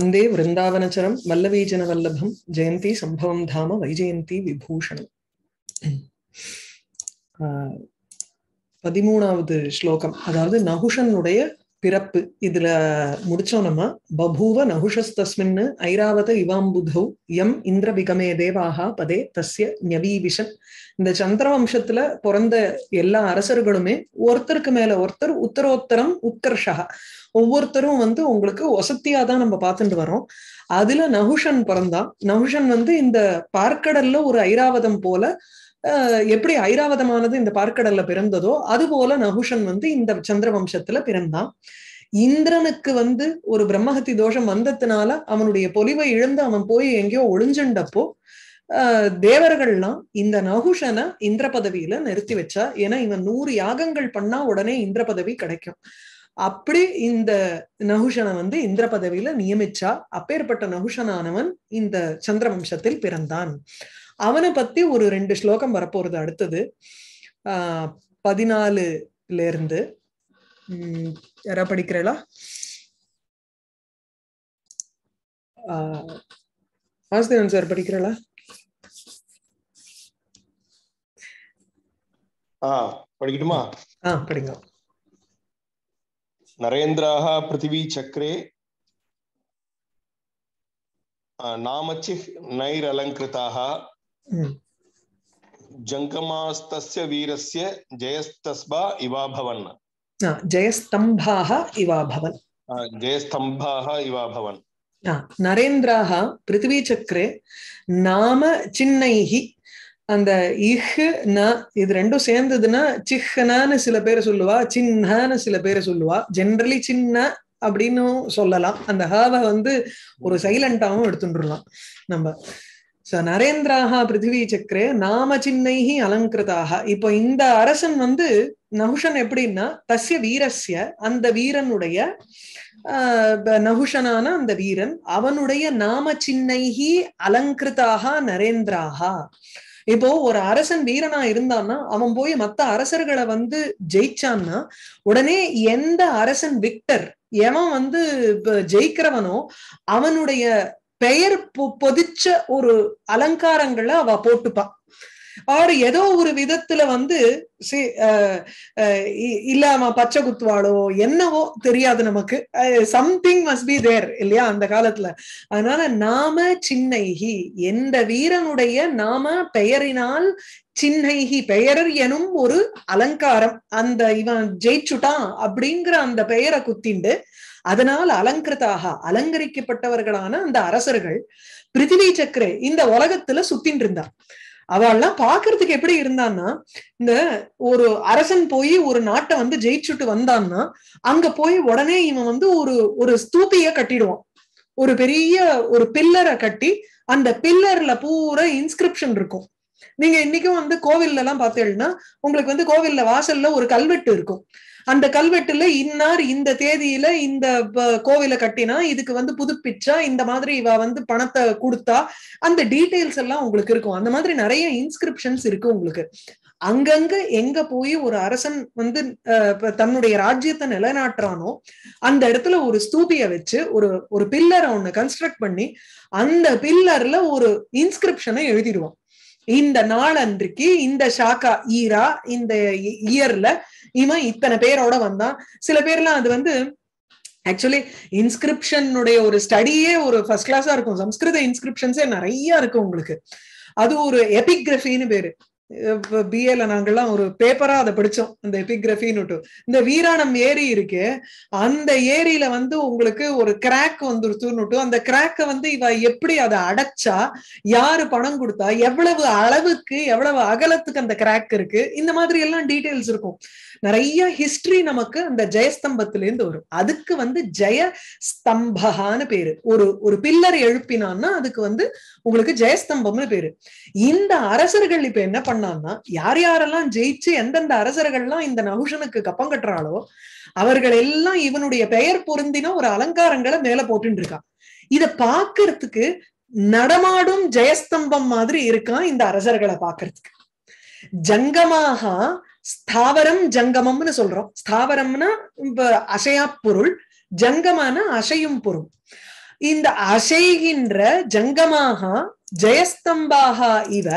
வந்தே விருந்தாவனச்சரம் வல்லவீஜன வல்லபம் ஜெயந்தி சம்பவம் தாம வைஜெயந்தி விபூஷணம் பதிமூணாவது ஸ்லோகம் அதாவது நகுஷனுடைய பிறப்பு இதுல முடிச்சோம் நம்ம பபூவ நகுஷஸ்தஸ்மின்னு ஐராவத இவாம்புதௌ எம் இந்திர விகமே தேவாகா பதே தஸ்ய ஞவீபிஷன் இந்த சந்திர வம்சத்துல பிறந்த எல்லா அரசர்களுமே ஒருத்தருக்கு மேல ஒருத்தர் உத்தரோத்தரம் உத்கர்ஷகா ஒவ்வொருத்தரும் வந்து உங்களுக்கு ஒசத்தியா தான் நம்ம பார்த்துட்டு வரோம் அதுல நகுஷன் பிறந்தான் நகுஷன் வந்து இந்த பார்க்கடல்ல ஒரு ஐராவதம் போல எப்படி ஐராவதமானது இந்த பார்க்கடல்ல பிறந்ததோ அது போல நகுஷன் வந்து இந்த சந்திர வம்சத்துல பிறந்தான் இந்திரனுக்கு வந்து ஒரு பிரம்மஹத்தி தோஷம் வந்ததுனால அவனுடைய பொலிவை இழந்து அவன் போய் எங்கேயோ ஒளிஞ்சுண்டப்போ தேவர்கள்லாம் இந்த நகுஷனை இந்திர பதவியில நிறுத்தி வச்சா ஏன்னா இவன் நூறு யாகங்கள் பண்ணா உடனே இந்திர பதவி கிடைக்கும் அப்படி இந்த நகுஷனை வந்து இந்திர பதவியில நியமிச்சா அப்பேற்பட்ட நகுஷனானவன் இந்த சந்திர வம்சத்தில் பிறந்தான் அவனை பத்தி ஒரு ரெண்டு ஸ்லோகம் வரப்போறது அடுத்தது ஆஹ் பதினாலுல இருந்து உம் யாரா படிக்கிறீங்களா ஆஹ் சார் படிக்கிறீங்களா ஆஹ் படிக்கட்டுமா ஆஹ் படிங்க नरेन्द्र पृथिवीचक्रे नामचिः नैरलङ्कृताः mm. जङ्कमास्तस्य वीरस्य जयस्तस्बा इवाभवन् जयस्तम्भाः इवाभवन् जयस्तम्भाः इवाभवन् नरेन्द्राः पृथ्वीचक्रे नाम चिन्ह அந்த இஹு ந இது ரெண்டும் சேர்ந்ததுன்னா சிஹ்னான்னு சில பேர் சொல்லுவா சின்னான்னு சில பேர் சொல்லுவா ஜென்ரலி சின்ன அப்படின்னு சொல்லலாம் அந்த ஹாவை வந்து ஒரு சைலண்டாகவும் எடுத்துட்டுருலாம் நம்ம சோ நரேந்திராக பிருத்திவி சக்கரே நாம சின்னைஹி அலங்கிருதாக இப்போ இந்த அரசன் வந்து நகுஷன் எப்படின்னா தசிய வீரஸ்ய அந்த வீரனுடைய நகுஷனான அந்த வீரன் அவனுடைய நாம சின்னைஹி அலங்கிருதாக நரேந்திராகா இப்போ ஒரு அரசன் வீரனா இருந்தான்னா அவன் போய் மத்த அரசர்களை வந்து ஜெயிச்சான்னா உடனே எந்த அரசன் விக்டர் எவன் வந்து ஜெயிக்கிறவனோ அவனுடைய பெயர் பொதிச்ச ஒரு அலங்காரங்களை அவ போட்டுப்பான் அவர் ஏதோ ஒரு விதத்துல வந்து இல்லாம பச்சை குத்துவாளோ என்னவோ தெரியாது நமக்கு சம்திங் மஸ்ட் பி தேர் இல்லையா அந்த காலத்துல அதனால நாம சின்னைகி எந்த வீரனுடைய நாம பெயரினால் சின்னைகி பெயரர் எனும் ஒரு அலங்காரம் அந்த இவன் ஜெயிச்சுட்டான் அப்படிங்கிற அந்த பெயரை குத்திண்டு அதனால் அலங்கிருதாக அலங்கரிக்கப்பட்டவர்களான அந்த அரசர்கள் பிரித்திவி சக்கரே இந்த உலகத்துல சுத்தின் இருந்தான் அவெல்லாம் பாக்குறதுக்கு எப்படி இருந்தான்னா இந்த ஒரு அரசன் போய் ஒரு நாட்டை வந்து ஜெயிச்சுட்டு வந்தான்னா அங்க போய் உடனே இவன் வந்து ஒரு ஒரு ஸ்தூபிய கட்டிடுவான் ஒரு பெரிய ஒரு பில்லரை கட்டி அந்த பில்லர்ல பூரா இன்ஸ்கிரிப்ஷன் இருக்கும் நீங்க இன்னைக்கும் வந்து கோவில்ல எல்லாம் பார்த்தீங்கன்னா உங்களுக்கு வந்து கோவில்ல வாசல்ல ஒரு கல்வெட்டு இருக்கும் அந்த கல்வெட்டுல இன்னார் இந்த தேதியில இந்த கோவில கட்டினா இதுக்கு வந்து புதுப்பிச்சா இந்த மாதிரி இவ வந்து பணத்தை கொடுத்தா அந்த டீட்டெயில்ஸ் எல்லாம் உங்களுக்கு இருக்கும் அந்த மாதிரி நிறைய இன்ஸ்கிரிப்ஷன்ஸ் இருக்கு உங்களுக்கு அங்கங்க எங்க போய் ஒரு அரசன் வந்து தன்னுடைய ராஜ்யத்தை நிலைநாட்டுறானோ அந்த இடத்துல ஒரு ஸ்தூபிய வச்சு ஒரு ஒரு பில்லரை ஒண்ணு கன்ஸ்ட்ரக்ட் பண்ணி அந்த பில்லர்ல ஒரு இன்ஸ்கிரிப்ஷனை எழுதிடுவான் இந்த நாள் அன்றைக்கு இந்த ஷாக்கா ஈரா இந்த இயர்ல இவன் இத்தனை பேரோட வந்தான் சில பேர்லாம் அது வந்து ஆக்சுவலி இன்ஸ்கிரிப்ஷனுடைய ஒரு ஸ்டடியே ஒரு ஃபர்ஸ்ட் கிளாஸா இருக்கும் சம்ஸ்கிருத இன்ஸ்கிரிப்ஷன்ஸே நிறைய இருக்கு உங்களுக்கு அது ஒரு எபிகிரபின்னு பேரு பிஏல நாங்கள்லாம் ஒரு பேப்பரா அதை படிச்சோம் இந்த எபிகிரபின்னு இந்த வீராணம் ஏரி இருக்கு அந்த ஏரியில வந்து உங்களுக்கு ஒரு கிராக் வந்துருத்துன்னுட்டு அந்த கிராக்கை வந்து இவ எப்படி அதை அடைச்சா யாரு பணம் கொடுத்தா எவ்வளவு அளவுக்கு எவ்வளவு அகலத்துக்கு அந்த கிராக் இருக்கு இந்த மாதிரி எல்லாம் டீட்டெயில்ஸ் இருக்கும் நிறைய ஹிஸ்டரி நமக்கு அந்த ஜெயஸ்தம்பத்திலேருந்து வரும் அதுக்கு வந்து ஜெய ஸ்தம்பகான்னு பேரு ஒரு ஒரு பில்லர் எழுப்பினான்னா அதுக்கு வந்து உங்களுக்கு ஜெயஸ்தம்பம்னு பேரு இந்த அரசர்கள் இப்ப என்ன பண்ணான்னா யார் யாரெல்லாம் ஜெயிச்சு எந்தெந்த அரசர்கள்லாம் இந்த நகுஷனுக்கு கப்பம் கட்டுறாளோ அவர்கள் எல்லாம் இவனுடைய பெயர் பொருந்தின ஒரு அலங்காரங்களை மேல போட்டு இருக்கான் இத பாக்குறதுக்கு நடமாடும் ஜெயஸ்தம்பம் மாதிரி இருக்கான் இந்த அரசர்களை பாக்குறதுக்கு ஜங்கமாக ஸ்தாவரம் ஜங்கமம்னு சொல்றோம் ஸ்தாவரம்னா அசையா பொருள் ஜங்கமான அசையும் பொருள் இந்த அசைகின்ற ஜங்கமாக ஜெயஸ்தம்பாக இவ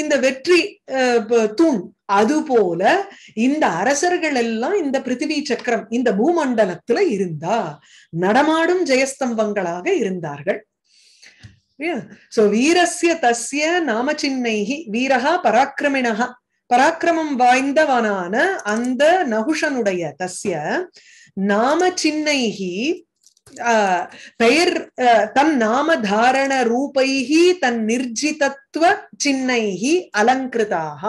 இந்த வெற்றி தூண் அது போல இந்த அரசர்கள் எல்லாம் இந்த பிருத்திவி சக்கரம் இந்த பூமண்டலத்துல இருந்தா நடமாடும் ஜெயஸ்தம்பங்களாக இருந்தார்கள் சோ வீரஸ்ய தஸ்ய நாமச்சின்னைகி வீரகா பராக்கிரமிணகா பராக்கிரமம் வாய்ந்தவனான அந்த நகுஷனுடைய தஸ்ய நாம சின்னைகி பெயர் தன் நாம தாரண ரூபைகி தன் நிர்ஜிதத்துவ சின்னைகி அலங்கிருதாக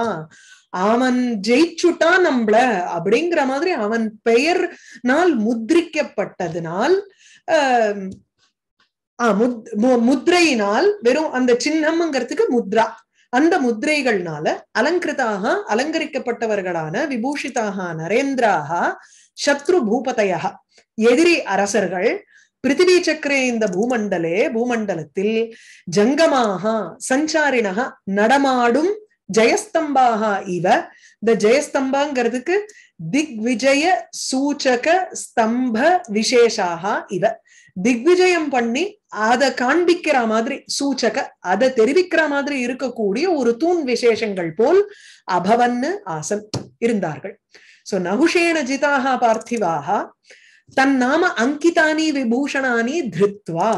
அவன் ஜெயிச்சுட்டான் நம்மள அப்படிங்கிற மாதிரி அவன் பெயர் நாள் முத்ரிக்கப்பட்டதுனால் முத் முத்ரையினால் வெறும் அந்த சின்னம்ங்கிறதுக்கு முத்ரா அந்த முத்திரைகள்னால அலங்கிருதாக அலங்கரிக்கப்பட்டவர்களான விபூஷிதாக நரேந்திராக சத்ரு பூபதையா எதிரி அரசர்கள் பிருத்திவி சக்கரே இந்த பூமண்டலே பூமண்டலத்தில் ஜங்கமாக சஞ்சாரினக நடமாடும் ஜெயஸ்தம்பாக இவ இந்த ஜெயஸ்தம்பாங்கிறதுக்கு திக் விஜய சூச்சக ஸ்தம்ப விசேஷாக இவ திக்விஜயம் பண்ணி அதை காண்பிக்கிற மாதிரி சூச்சக அதை தெரிவிக்கிற மாதிரி இருக்கக்கூடிய ஒரு தூண் விசேஷங்கள் போல் அபவன்னு ஆசன் இருந்தார்கள் சோ நகுஷேன ஜிதாக பார்த்திவாக தன் நாம அங்கிதானி விபூஷணானி திருத்வா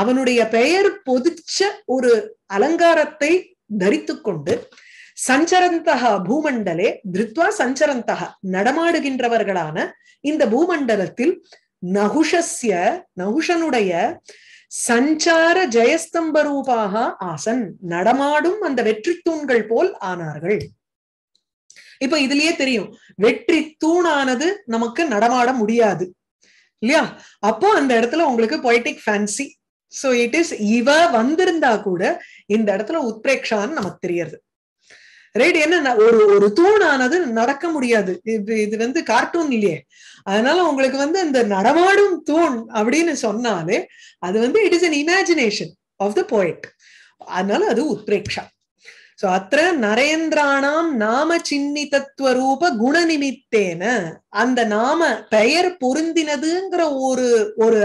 அவனுடைய பெயர் பொதிச்ச ஒரு அலங்காரத்தை தரித்து கொண்டு சஞ்சரந்தக பூமண்டலே திருத்வா சஞ்சரந்தக நடமாடுகின்றவர்களான இந்த பூமண்டலத்தில் நகுஷஸ்ய நகுஷனுடைய சஞ்சார ரூபாக ஆசன் நடமாடும் அந்த வெற்றி தூண்கள் போல் ஆனார்கள் இப்ப இதுலயே தெரியும் வெற்றி தூணானது நமக்கு நடமாட முடியாது இல்லையா அப்போ அந்த இடத்துல உங்களுக்கு poetic fancy so it is இவ வந்திருந்தா கூட இந்த இடத்துல உத்பிரேக்ஷான்னு நமக்கு தெரியறது ரைட் என்ன ஒரு ஒரு தூணானது நடக்க முடியாது இது இது வந்து கார்ட்டூன் இல்லையே அதனால உங்களுக்கு வந்து இந்த நடமாடும் தூண் அப்படின்னு சொன்னாலே அது வந்து it is an imagination of the poet அதனால அது உத்ரேக்ஷா சோ அத்த நரேந்திராணாம் நாம சின்னிதத்துவ ரூப குணநிமித்தேன அந்த நாம பெயர் பொருந்தினதுங்கிற ஒரு ஒரு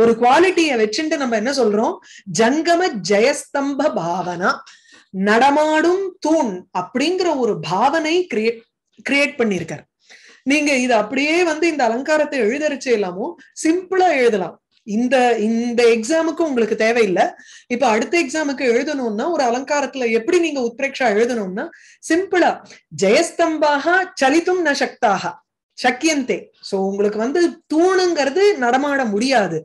ஒரு குவாலிட்டியை வச்சுட்டு நம்ம என்ன சொல்றோம் ஜங்கம ஜெயஸ்தம்ப பாவனா நடமாடும் தூண் அப்படிங்கிற ஒரு பாவனை கிரியேட் கிரியேட் பண்ணியிருக்காரு நீங்க இது அப்படியே வந்து இந்த அலங்காரத்தை எழுதரிச்சு இல்லாமோ சிம்பிளா எழுதலாம் இந்த இந்த எக்ஸாமுக்கு உங்களுக்கு தேவையில்லை இப்ப அடுத்த எக்ஸாமுக்கு எழுதணும்னா ஒரு அலங்காரத்துல எப்படி நீங்க உத்ரேக்ஷா எழுதணும்னா சிம்பிளா ஜெயஸ்தம்பாக சலித்தும் ந சக்தாக சக்கியந்தே சோ உங்களுக்கு வந்து தூணுங்கிறது நடமாட முடியாது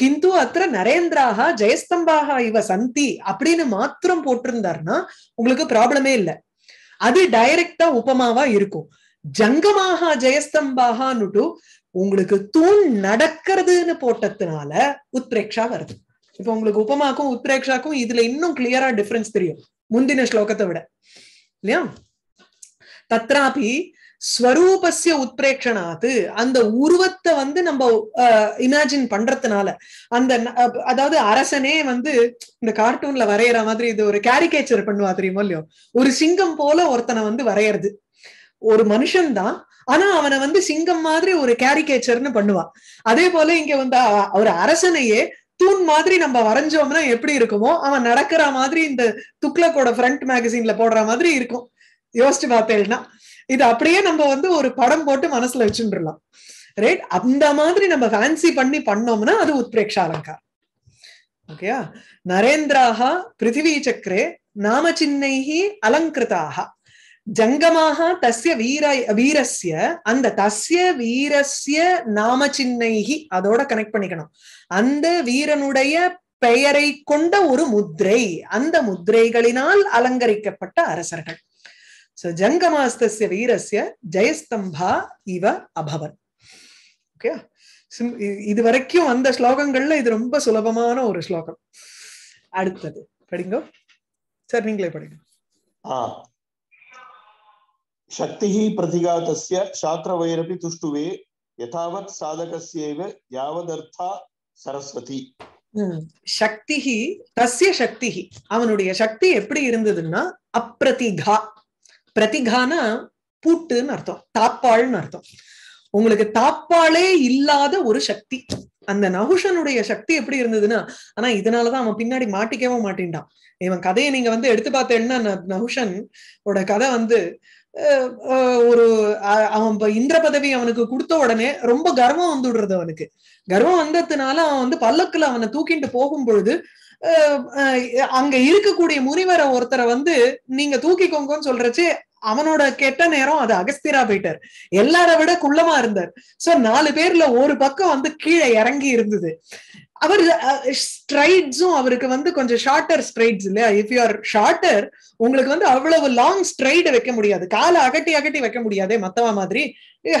கிந்து அத்திர நரேந்திராக ஜெயஸ்தம்பாக இவ சந்தி அப்படின்னு மாத்திரம் போட்டிருந்தாருன்னா உங்களுக்கு ப்ராப்ளமே இல்லை அது டைரக்டா உபமாவா இருக்கும் ஜங்கமாக ஜெயஸ்தம்பாகனுட்டு உங்களுக்கு தூண் நடக்கிறதுன்னு போட்டதுனால உத்ரேக்ஷா வருது இப்ப உங்களுக்கு உபமாக்கும் உத்ரேக்ஷாக்கும் இதுல இன்னும் கிளியரா டிஃபரன்ஸ் தெரியும் முந்தின ஸ்லோகத்தை விட இல்லையா தத்ராபி ஸ்வரூபஸ்ய உத்பிரேட்சணாது அந்த உருவத்தை வந்து நம்ம இமேஜின் பண்றதுனால அந்த அதாவது அரசனே வந்து இந்த கார்ட்டூன்ல வரைகிற மாதிரி இது ஒரு கேரிகேச்சர் பண்ணுவா தெரியுமோ இல்லையோ ஒரு சிங்கம் போல ஒருத்தனை வந்து வரையறது ஒரு மனுஷன் தான் ஆனா அவனை வந்து சிங்கம் மாதிரி ஒரு கேரிகேச்சர்னு பண்ணுவான் அதே போல இங்க வந்து ஒரு அரசனையே தூண் மாதிரி நம்ம வரைஞ்சோம்னா எப்படி இருக்குமோ அவன் நடக்கிற மாதிரி இந்த துக்ளக்கோட ஃப்ரண்ட் மேகசின்ல போடுற மாதிரி இருக்கும் யோசிச்சு பார்த்தேன்னா இது அப்படியே நம்ம வந்து ஒரு படம் போட்டு மனசுல வச்சுருலாம் ரைட் அந்த மாதிரி நம்ம ஃபேன்சி பண்ணி பண்ணோம்னா அது உத்பிரேக்ஷ அலங்கார் ஓகேயா நரேந்திராக பிருத்திவி சக்கரே நாம சின்னைஹி அலங்கிருதாக ஜங்கமாக தஸ்ய வீர வீரஸ்ய அந்த தஸ்ய வீரஸ்ய நாம சின்னைஹி அதோட கனெக்ட் பண்ணிக்கணும் அந்த வீரனுடைய பெயரை கொண்ட ஒரு முத்ரை அந்த முத்திரைகளினால் அலங்கரிக்கப்பட்ட அரசர்கள் ஸோ ஜங்கமாஸ்தஸ்ய வீரஸ்ய ஜெயஸ்தம்பா இவ அபவன் ஓகே இது வரைக்கும் அந்த ஸ்லோகங்கள்ல இது ரொம்ப சுலபமான ஒரு ஸ்லோகம் அடுத்தது படிங்க சார் நீங்களே படிங்க சக்தி பிரதிகாத்தஸ்ய சாத்திரவைரபி துஷ்டுவே யதாவத் சாதகசியவ யாவதர்த்தா சரஸ்வதி சக்தி தஸ்ய சக்தி அவனுடைய சக்தி எப்படி இருந்ததுன்னா அப்ரதிகா பிரதிகான பூட்டுன்னு அர்த்தம் தாப்பாள்னு அர்த்தம் உங்களுக்கு தாப்பாளே இல்லாத ஒரு சக்தி அந்த நகுஷனுடைய சக்தி எப்படி இருந்ததுன்னா ஆனா இதனாலதான் அவன் பின்னாடி மாட்டிக்கவும் மாட்டேன்டான் இவன் கதையை நீங்க வந்து எடுத்து பார்த்தேன்னா நகுஷன் ஓட கதை வந்து ஒரு அவன் இந்திர பதவி அவனுக்கு கொடுத்த உடனே ரொம்ப கர்வம் வந்துடுறது அவனுக்கு கர்வம் வந்ததுனால அவன் வந்து பல்லக்குல அவனை தூக்கிட்டு போகும் பொழுது அங்க இருக்கக்கூடிய முனிவரை ஒருத்தரை வந்து நீங்க தூக்கிக்கோங்கன்னு சொல்றச்சு அவனோட கெட்ட நேரம் அது அகஸ்திரா போயிட்டார் எல்லார விட குள்ளமா இருந்தார் சோ நாலு பேர்ல ஒரு பக்கம் வந்து கீழே இறங்கி இருந்தது அவர் ஸ்ட்ரைட்ஸும் அவருக்கு வந்து கொஞ்சம் ஷார்ட்டர் ஸ்ட்ரைட்ஸ் இல்லையா இஃப் யூ ஆர் ஷார்ட்டர் உங்களுக்கு வந்து அவ்வளவு லாங் ஸ்ட்ரைட் வைக்க முடியாது காலை அகட்டி அகட்டி வைக்க முடியாதே மத்தவ மாதிரி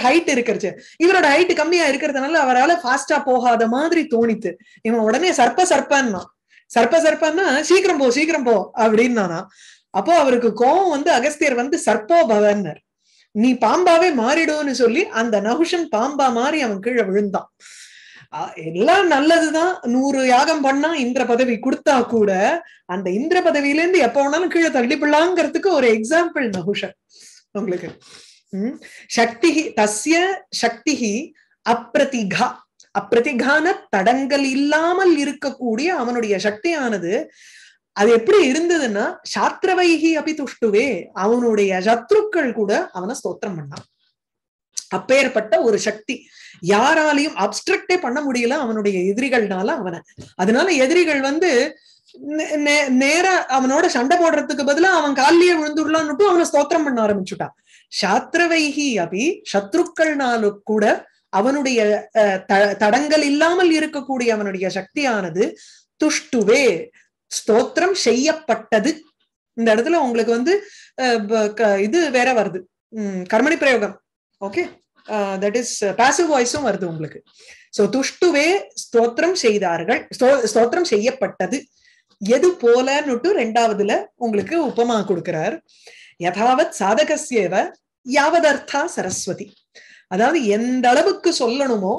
ஹைட் இருக்கிறச்சு இவரோட ஹைட் கம்மியா இருக்கிறதுனால அவரால் ஃபாஸ்டா போகாத மாதிரி தோணித்து இவன் உடனே சர்ப்ப சர்ப்பான்னா சர்ப்ப சர்ப்பம்னா சீக்கிரம் போ சீக்கிரம் போ அப்படின்னு அப்போ அவருக்கு கோவம் வந்து அகஸ்தியர் வந்து சர்ப்போ பவர்னர் நீ பாம்பாவே மாறிடும்னு சொல்லி அந்த நகுஷன் பாம்பா மாறி அவன் கீழே விழுந்தான் எல்லாம் நல்லதுதான் நூறு யாகம் பண்ணா இந்திர பதவி கொடுத்தா கூட அந்த இந்திர பதவியில இருந்து எப்ப வேணாலும் கீழே தள்ளிப்பிடலாங்கிறதுக்கு ஒரு எக்ஸாம்பிள் நகுஷன் உங்களுக்கு உம் சக்தி தஸ்ய சக்தி அப்ரதிகா அப்பிரதிகான தடங்கள் இல்லாமல் இருக்கக்கூடிய அவனுடைய சக்தியானது அது எப்படி இருந்ததுன்னா சாத்திரவைகி அபி துஷ்டுவே அவனுடைய சத்ருக்கள் கூட அவனை ஸ்தோத்திரம் பண்ணான் அப்பேற்பட்ட ஒரு சக்தி யாராலையும் அப்டிரக்டே பண்ண முடியல அவனுடைய எதிரிகள்னால அவனை அதனால எதிரிகள் வந்து நேர அவனோட சண்டை போடுறதுக்கு பதிலா அவன் காலிலேயே விழுந்துடலான்னுட்டு அவனை ஸ்தோத்திரம் பண்ண ஆரம்பிச்சுட்டான் சாத்திரவைகி அபி சத்ருக்கள்னாலும் கூட அவனுடைய தடங்கள் இல்லாமல் இருக்கக்கூடிய அவனுடைய சக்தியானது துஷ்டுவே ஸ்தோத்திரம் செய்யப்பட்டது இந்த இடத்துல உங்களுக்கு வந்து இது வேற வருது உம் கர்மணி பிரயோகம் ஓகே தட் இஸ் பாசிவ் வாய்ஸும் வருது உங்களுக்கு சோ துஷ்டுவே ஸ்தோத்திரம் செய்தார்கள் ஸ்தோத்திரம் செய்யப்பட்டது எது போலன்னுட்டு ரெண்டாவதுல உங்களுக்கு உபமா கொடுக்கிறார் யதாவத் சாதகசேவ யாவதர்த்தா சரஸ்வதி அதாவது எந்த அளவுக்கு சொல்லணுமோ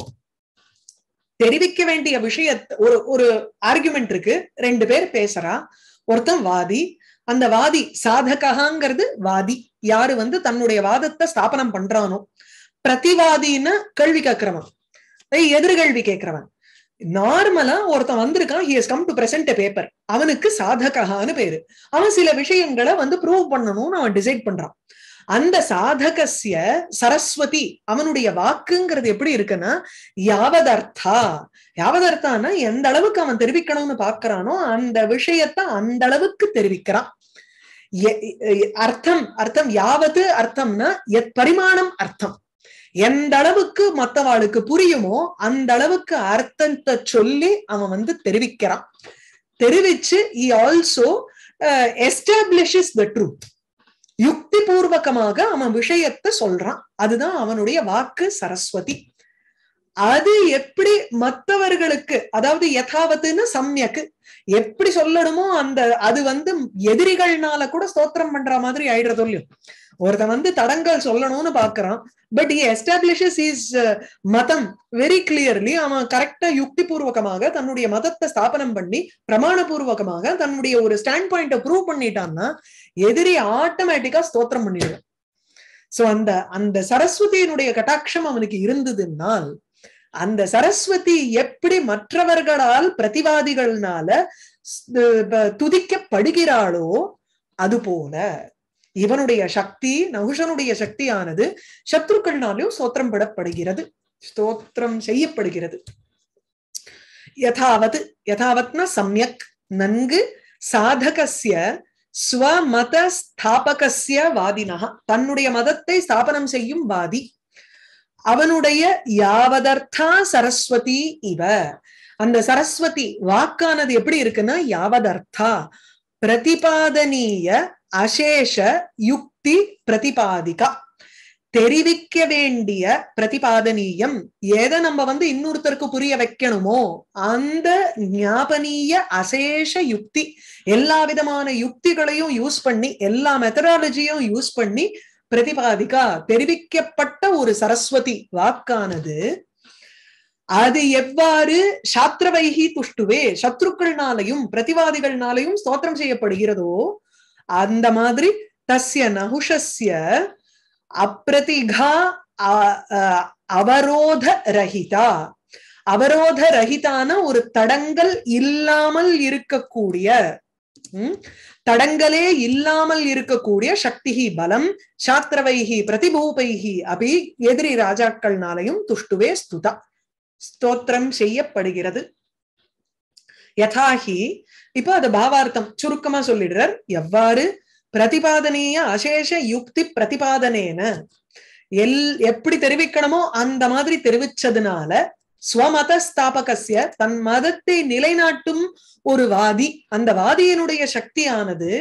தெரிவிக்க வேண்டிய விஷய ஒரு ஒரு ஆர்குமெண்ட் இருக்கு ரெண்டு பேர் பேசுறா ஒருத்தன் வாதி அந்த வாதி சாதகாங்கிறது வாதி யாரு வந்து தன்னுடைய வாதத்தை ஸ்தாபனம் பண்றானோ பிரதிவாதின்னு கேள்வி கேட்கிறவன் எதிர்கேள்வி கேட்கிறவன் நார்மலா ஒருத்தன் வந்திருக்கான் he has come to present paper அவனுக்கு சாதகான்னு பேரு அவன் சில விஷயங்களை வந்து ப்ரூவ் பண்ணணும்னு அவன் டிசைட் பண்றான் அந்த சாதகசிய சரஸ்வதி அவனுடைய வாக்குங்கிறது எப்படி இருக்குன்னா யாவதர்த்தா யாவதர்த்தானா எந்த அளவுக்கு அவன் தெரிவிக்கணும்னு பாக்குறானோ அந்த விஷயத்த அந்த அளவுக்கு தெரிவிக்கிறான் அர்த்தம் அர்த்தம் யாவது அர்த்தம்னா எத் பரிமாணம் அர்த்தம் எந்த அளவுக்கு மத்தவாளுக்கு புரியுமோ அந்த அளவுக்கு அர்த்தத்தை சொல்லி அவன் வந்து தெரிவிக்கிறான் தெரிவிச்சு he also establishes the truth யுக்தி பூர்வகமாக அவன் விஷயத்தை சொல்றான் அதுதான் அவனுடைய வாக்கு சரஸ்வதி அது எப்படி மற்றவர்களுக்கு அதாவது யதாவதுன்னு சம்யக்கு எப்படி சொல்லணுமோ அந்த அது வந்து எதிரிகள்னால கூட ஸ்தோத்திரம் பண்ற மாதிரி ஆயிடுறது இல்லையோ ஒருத்தன் வந்து தடங்கள் சொல்லணும்னு பாக்குறான் பட் இ எஸ்டாப்ளிஷஸ் இஸ் மதம் வெரி கிளியர்லி அவன் கரெக்டா யுக்தி பூர்வகமாக தன்னுடைய மதத்தை ஸ்தாபனம் பண்ணி பிரமாண பூர்வகமாக தன்னுடைய ஒரு ஸ்டாண்ட் பாயிண்ட ப்ரூவ் பண்ணிட்டான்னா எதிரி ஆட்டோமேட்டிக்கா ஸ்தோத்திரம் பண்ணிடுவான் சோ அந்த அந்த சரஸ்வதியினுடைய கட்டாட்சம் அவனுக்கு இருந்ததுனால் அந்த சரஸ்வதி எப்படி மற்றவர்களால் பிரதிவாதிகள்னால துதிக்கப்படுகிறாளோ அது போல இவனுடைய சக்தி நகுஷனுடைய சக்தியானது சத்ருக்கள்னாலும் ஸ்தோத்திரம் படப்படுகிறது ஸ்தோத்திரம் செய்யப்படுகிறது யதாவது யதாவத்னா சமயக் நன்கு சாதகசிய ஸ்வமத ஸ்தாபகசிய வாதினா தன்னுடைய மதத்தை ஸ்தாபனம் செய்யும் வாதி அவனுடைய யாவதர்த்தா சரஸ்வதி இவ அந்த சரஸ்வதி வாக்கானது எப்படி இருக்குன்னா யாவதர்த்தா பிரதிபாதனீய அசேஷ யுக்தி பிரதிபாதிகா தெரிவிக்க வேண்டிய பிரதிபாதனீயம் எதை நம்ம வந்து இன்னொருத்தருக்கு புரிய வைக்கணுமோ அந்த ஞாபனீய அசேஷ யுக்தி எல்லா விதமான யுக்திகளையும் யூஸ் பண்ணி எல்லா மெத்தடாலஜியும் யூஸ் பண்ணி பிரதிபாதிக்கா தெரிவிக்கப்பட்ட ஒரு சரஸ்வதி வாக்கானது அது எவ்வாறு சாத்திரவைகி துஷ்டுவே சத்ருக்கள்னாலையும் பிரதிவாதிகள்னாலையும் ஸ்தோத்திரம் செய்யப்படுகிறதோ அந்த மாதிரி தஸ்ய நகுஷஸ்ய அப்ரதிகா அவரோத ரஹிதா அவரோத ரஹிதான ஒரு தடங்கள் இல்லாமல் இருக்கக்கூடிய தடங்களே இல்லாமல் இருக்கக்கூடிய சக்தி பலம் சாத்திரவைஹி பிரதிபூபைஹி அபி எதிரி ராஜாக்கள்னாலையும் துஷ்டுவே ஸ்துதா ஸ்தோத்திரம் செய்யப்படுகிறது யதாகி இப்போ அது பாவார்த்தம் சுருக்கமா சொல்லிடுறார் எவ்வாறு பிரதிபாதனீய அசேஷ யுக்தி பிரதிபாதனேன எல் எப்படி தெரிவிக்கணுமோ அந்த மாதிரி தெரிவிச்சதுனால ஸ்வமத ஸ்தாபகசிய தன் மதத்தை நிலைநாட்டும் ஒரு வாதி அந்த வாதியினுடைய சக்தியானது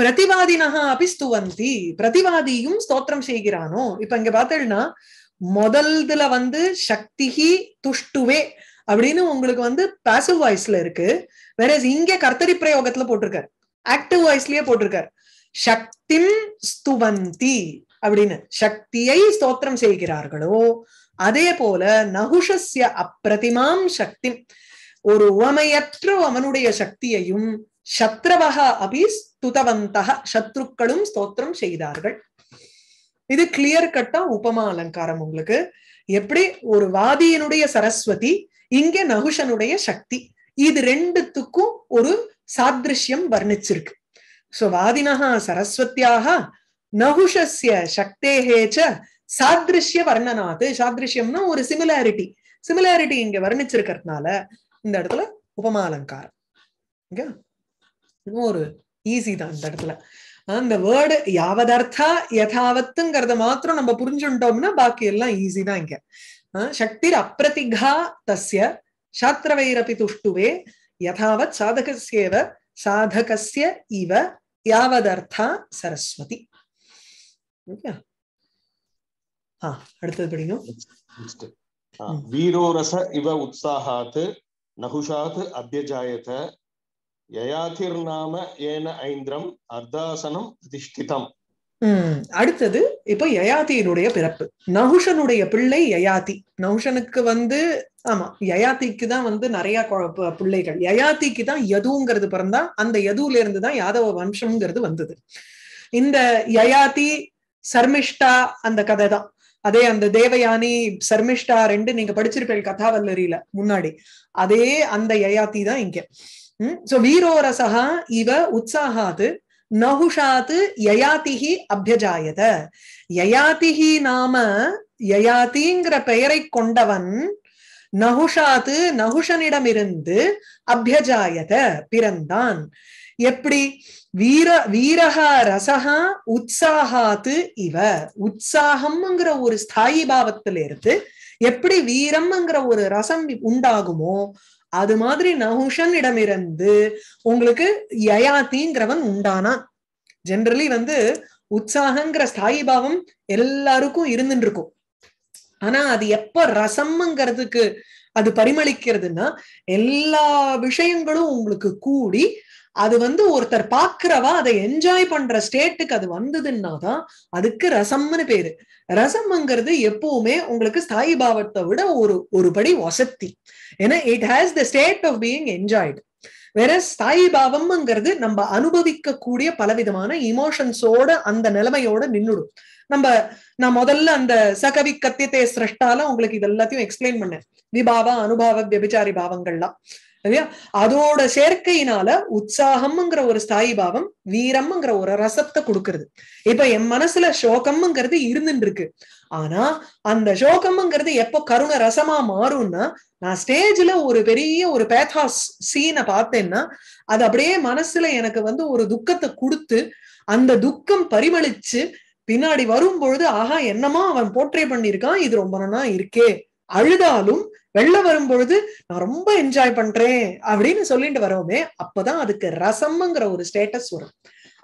பிரதிவாதினகா அபி ஸ்துவந்தி பிரதிவாதியும் ஸ்தோத்திரம் செய்கிறானோ இப்ப இங்க பார்த்தேன்னா முதல்துல வந்து சக்திகி துஷ்டுவே அப்படின்னு உங்களுக்கு வந்து பாசிவ் வாய்ஸ்ல இருக்கு வேற இங்க கர்த்தரி பிரயோகத்துல போட்டிருக்காரு ஆக்டிவ் வாய்ஸ்லயே போட்டிருக்காரு சக்திம் ஸ்துவந்தி அப்படின்னு சக்தியை ஸ்தோத்திரம் செய்கிறார்களோ அதே போல நகுஷஸ்ய அப்பிரதிமாம் சக்தி ஒரு உவமையற்ற அவனுடைய சக்தியையும் சத்ரவக அபி ஸ்துதவந்த சத்ருக்களும் ஸ்தோத்திரம் செய்தார்கள் இது கிளியர் கட்டா உபமா அலங்காரம் உங்களுக்கு எப்படி ஒரு வாதியினுடைய சரஸ்வதி இங்கே நகுஷனுடைய சக்தி இது ரெண்டுத்துக்கும் ஒரு சாதிருஷ்யம் வர்ணிச்சிருக்கு சோ வாதின சரஸ்வத்தியாக நகுஷஸ்ய சக்தேகே ச சாதிருஷ்ய வர்ணனாது சாதிருஷ்யம்னா ஒரு சிமிலாரிட்டி சிமிலாரிட்டி இங்க வர்ணிச்சிருக்கிறதுனால இந்த இடத்துல உபமாலங்காரம் ஒரு ஈஸி தான் இந்த இடத்துல அந்த வேர்டு யாவதர்த்தா யதாவத்துங்கிறத மாத்திரம் நம்ம புரிஞ்சுட்டோம்னா பாக்கி எல்லாம் ஈஸி தான் இங்க சக்திர் அப்பிரதிகா தஸ்ய சாத்திரவைரபி துஷ்டுவே யதாவத் சாதகசேவ சாதகசிய இவ யாவதர்த்தா சரஸ்வதி அடுத்தது படிக்கும் வீரோரச இவ உற்சாகாத் நகுஷாத் அபியஜாயத யயாதிர்நாம ஏன ஐந்திரம் அர்த்தாசனம் பிரதிஷ்டிதம் அடுத்தது இப்ப யயாத்தியினுடைய பிறப்பு நகுஷனுடைய பிள்ளை யயாத்தி நகுஷனுக்கு வந்து ஆமா யயாத்திக்கு தான் வந்து நிறைய பிள்ளைகள் யயாத்திக்கு தான் யதுங்கிறது பிறந்தா அந்த யதுல இருந்து தான் யாதவ வம்சம்ங்கிறது வந்தது இந்த யயாத்தி சர்மிஷ்டா அந்த கதை தான் அதே அந்த தேவயானி சர்மிஷ்டா ரெண்டு நீங்க படிச்சிருப்பீங்க கதாவல்லரியில முன்னாடி அதே அந்த யயாத்தி தான் இங்க சோ வீரோரசா இவ உற்சாகாது நகுஷாத்து யயாதிஹி அபியஜாயத யயாதிகி நாம யயாதிங்கிற பெயரை கொண்டவன் நகுஷாத் நகுஷனிடமிருந்து அபியஜாயத பிறந்தான் எப்படி வீர வீரஹா ரசகா உற்சாகாத்து இவ உற்சாகம்ங்கிற ஒரு ஸ்தாயி பாவத்திலிருந்து எப்படி வீரம்ங்கிற ஒரு ரசம் உண்டாகுமோ அது மாதிரி நகுஷனிடமிருந்து உங்களுக்கு யயாத்திங்கிறவன் உண்டானா ஜென்ரலி வந்து உற்சாகங்கிற ஸ்தாயி பாவம் எல்லாருக்கும் இருந்துட்டு இருக்கும் ஆனா அது எப்ப ரசம்ங்கிறதுக்கு அது பரிமளிக்கிறதுன்னா எல்லா விஷயங்களும் உங்களுக்கு கூடி அது வந்து ஒருத்தர் பாக்குறவா அதை என்ஜாய் பண்ற ஸ்டேட்டுக்கு அது வந்ததுன்னா தான் அதுக்கு ரசம்னு பேரு ரசம்ங்கிறது எப்பவுமே உங்களுக்கு ஸ்தாயி பாவத்தை விட ஒரு ஒரு படி வசத்தி ஏன்னா it has the state of being enjoyed வேற ஸ்தாயி பாவம்ங்கிறது நம்ம அனுபவிக்க கூடிய பலவிதமான இமோஷன்ஸோட அந்த நிலைமையோட நின்னுடும் நம்ம நான் முதல்ல அந்த சகவி கத்தியத்தை சிரஷ்டால உங்களுக்கு இது எல்லாத்தையும் எக்ஸ்பிளைன் பண்ணேன் விபாவ அனுபாவ விபச்சாரி பாவங்கள்லாம் இல்லையா அதோட சேர்க்கையினால உற்சாகம்ங்கிற ஒரு ஸ்தாயி பாவம் வீரம்ங்கிற ஒரு ரசத்தை கொடுக்கறது இப்ப என் மனசுல சோகம்ங்கிறது இருந்துட்டு இருக்கு ஆனா அந்த சோகம்ங்கிறது எப்போ கருண ரசமா மாறும்னா நான் ஸ்டேஜ்ல ஒரு பெரிய ஒரு பேத்தாஸ் சீனை பார்த்தேன்னா அது அப்படியே மனசுல எனக்கு வந்து ஒரு துக்கத்தை கொடுத்து அந்த துக்கம் பரிமளிச்சு பின்னாடி வரும் பொழுது ஆஹா என்னமா அவன் போர்ட்ரே பண்ணிருக்கான் இது ரொம்ப நன்னா இருக்கே அழுதாலும் வெளில வரும்பொழுது நான் ரொம்ப என்ஜாய் பண்றேன் அப்படின்னு சொல்லிட்டு வரோமே அப்பதான் அதுக்கு ரசம்ங்கிற ஒரு ஸ்டேட்டஸ் வரும்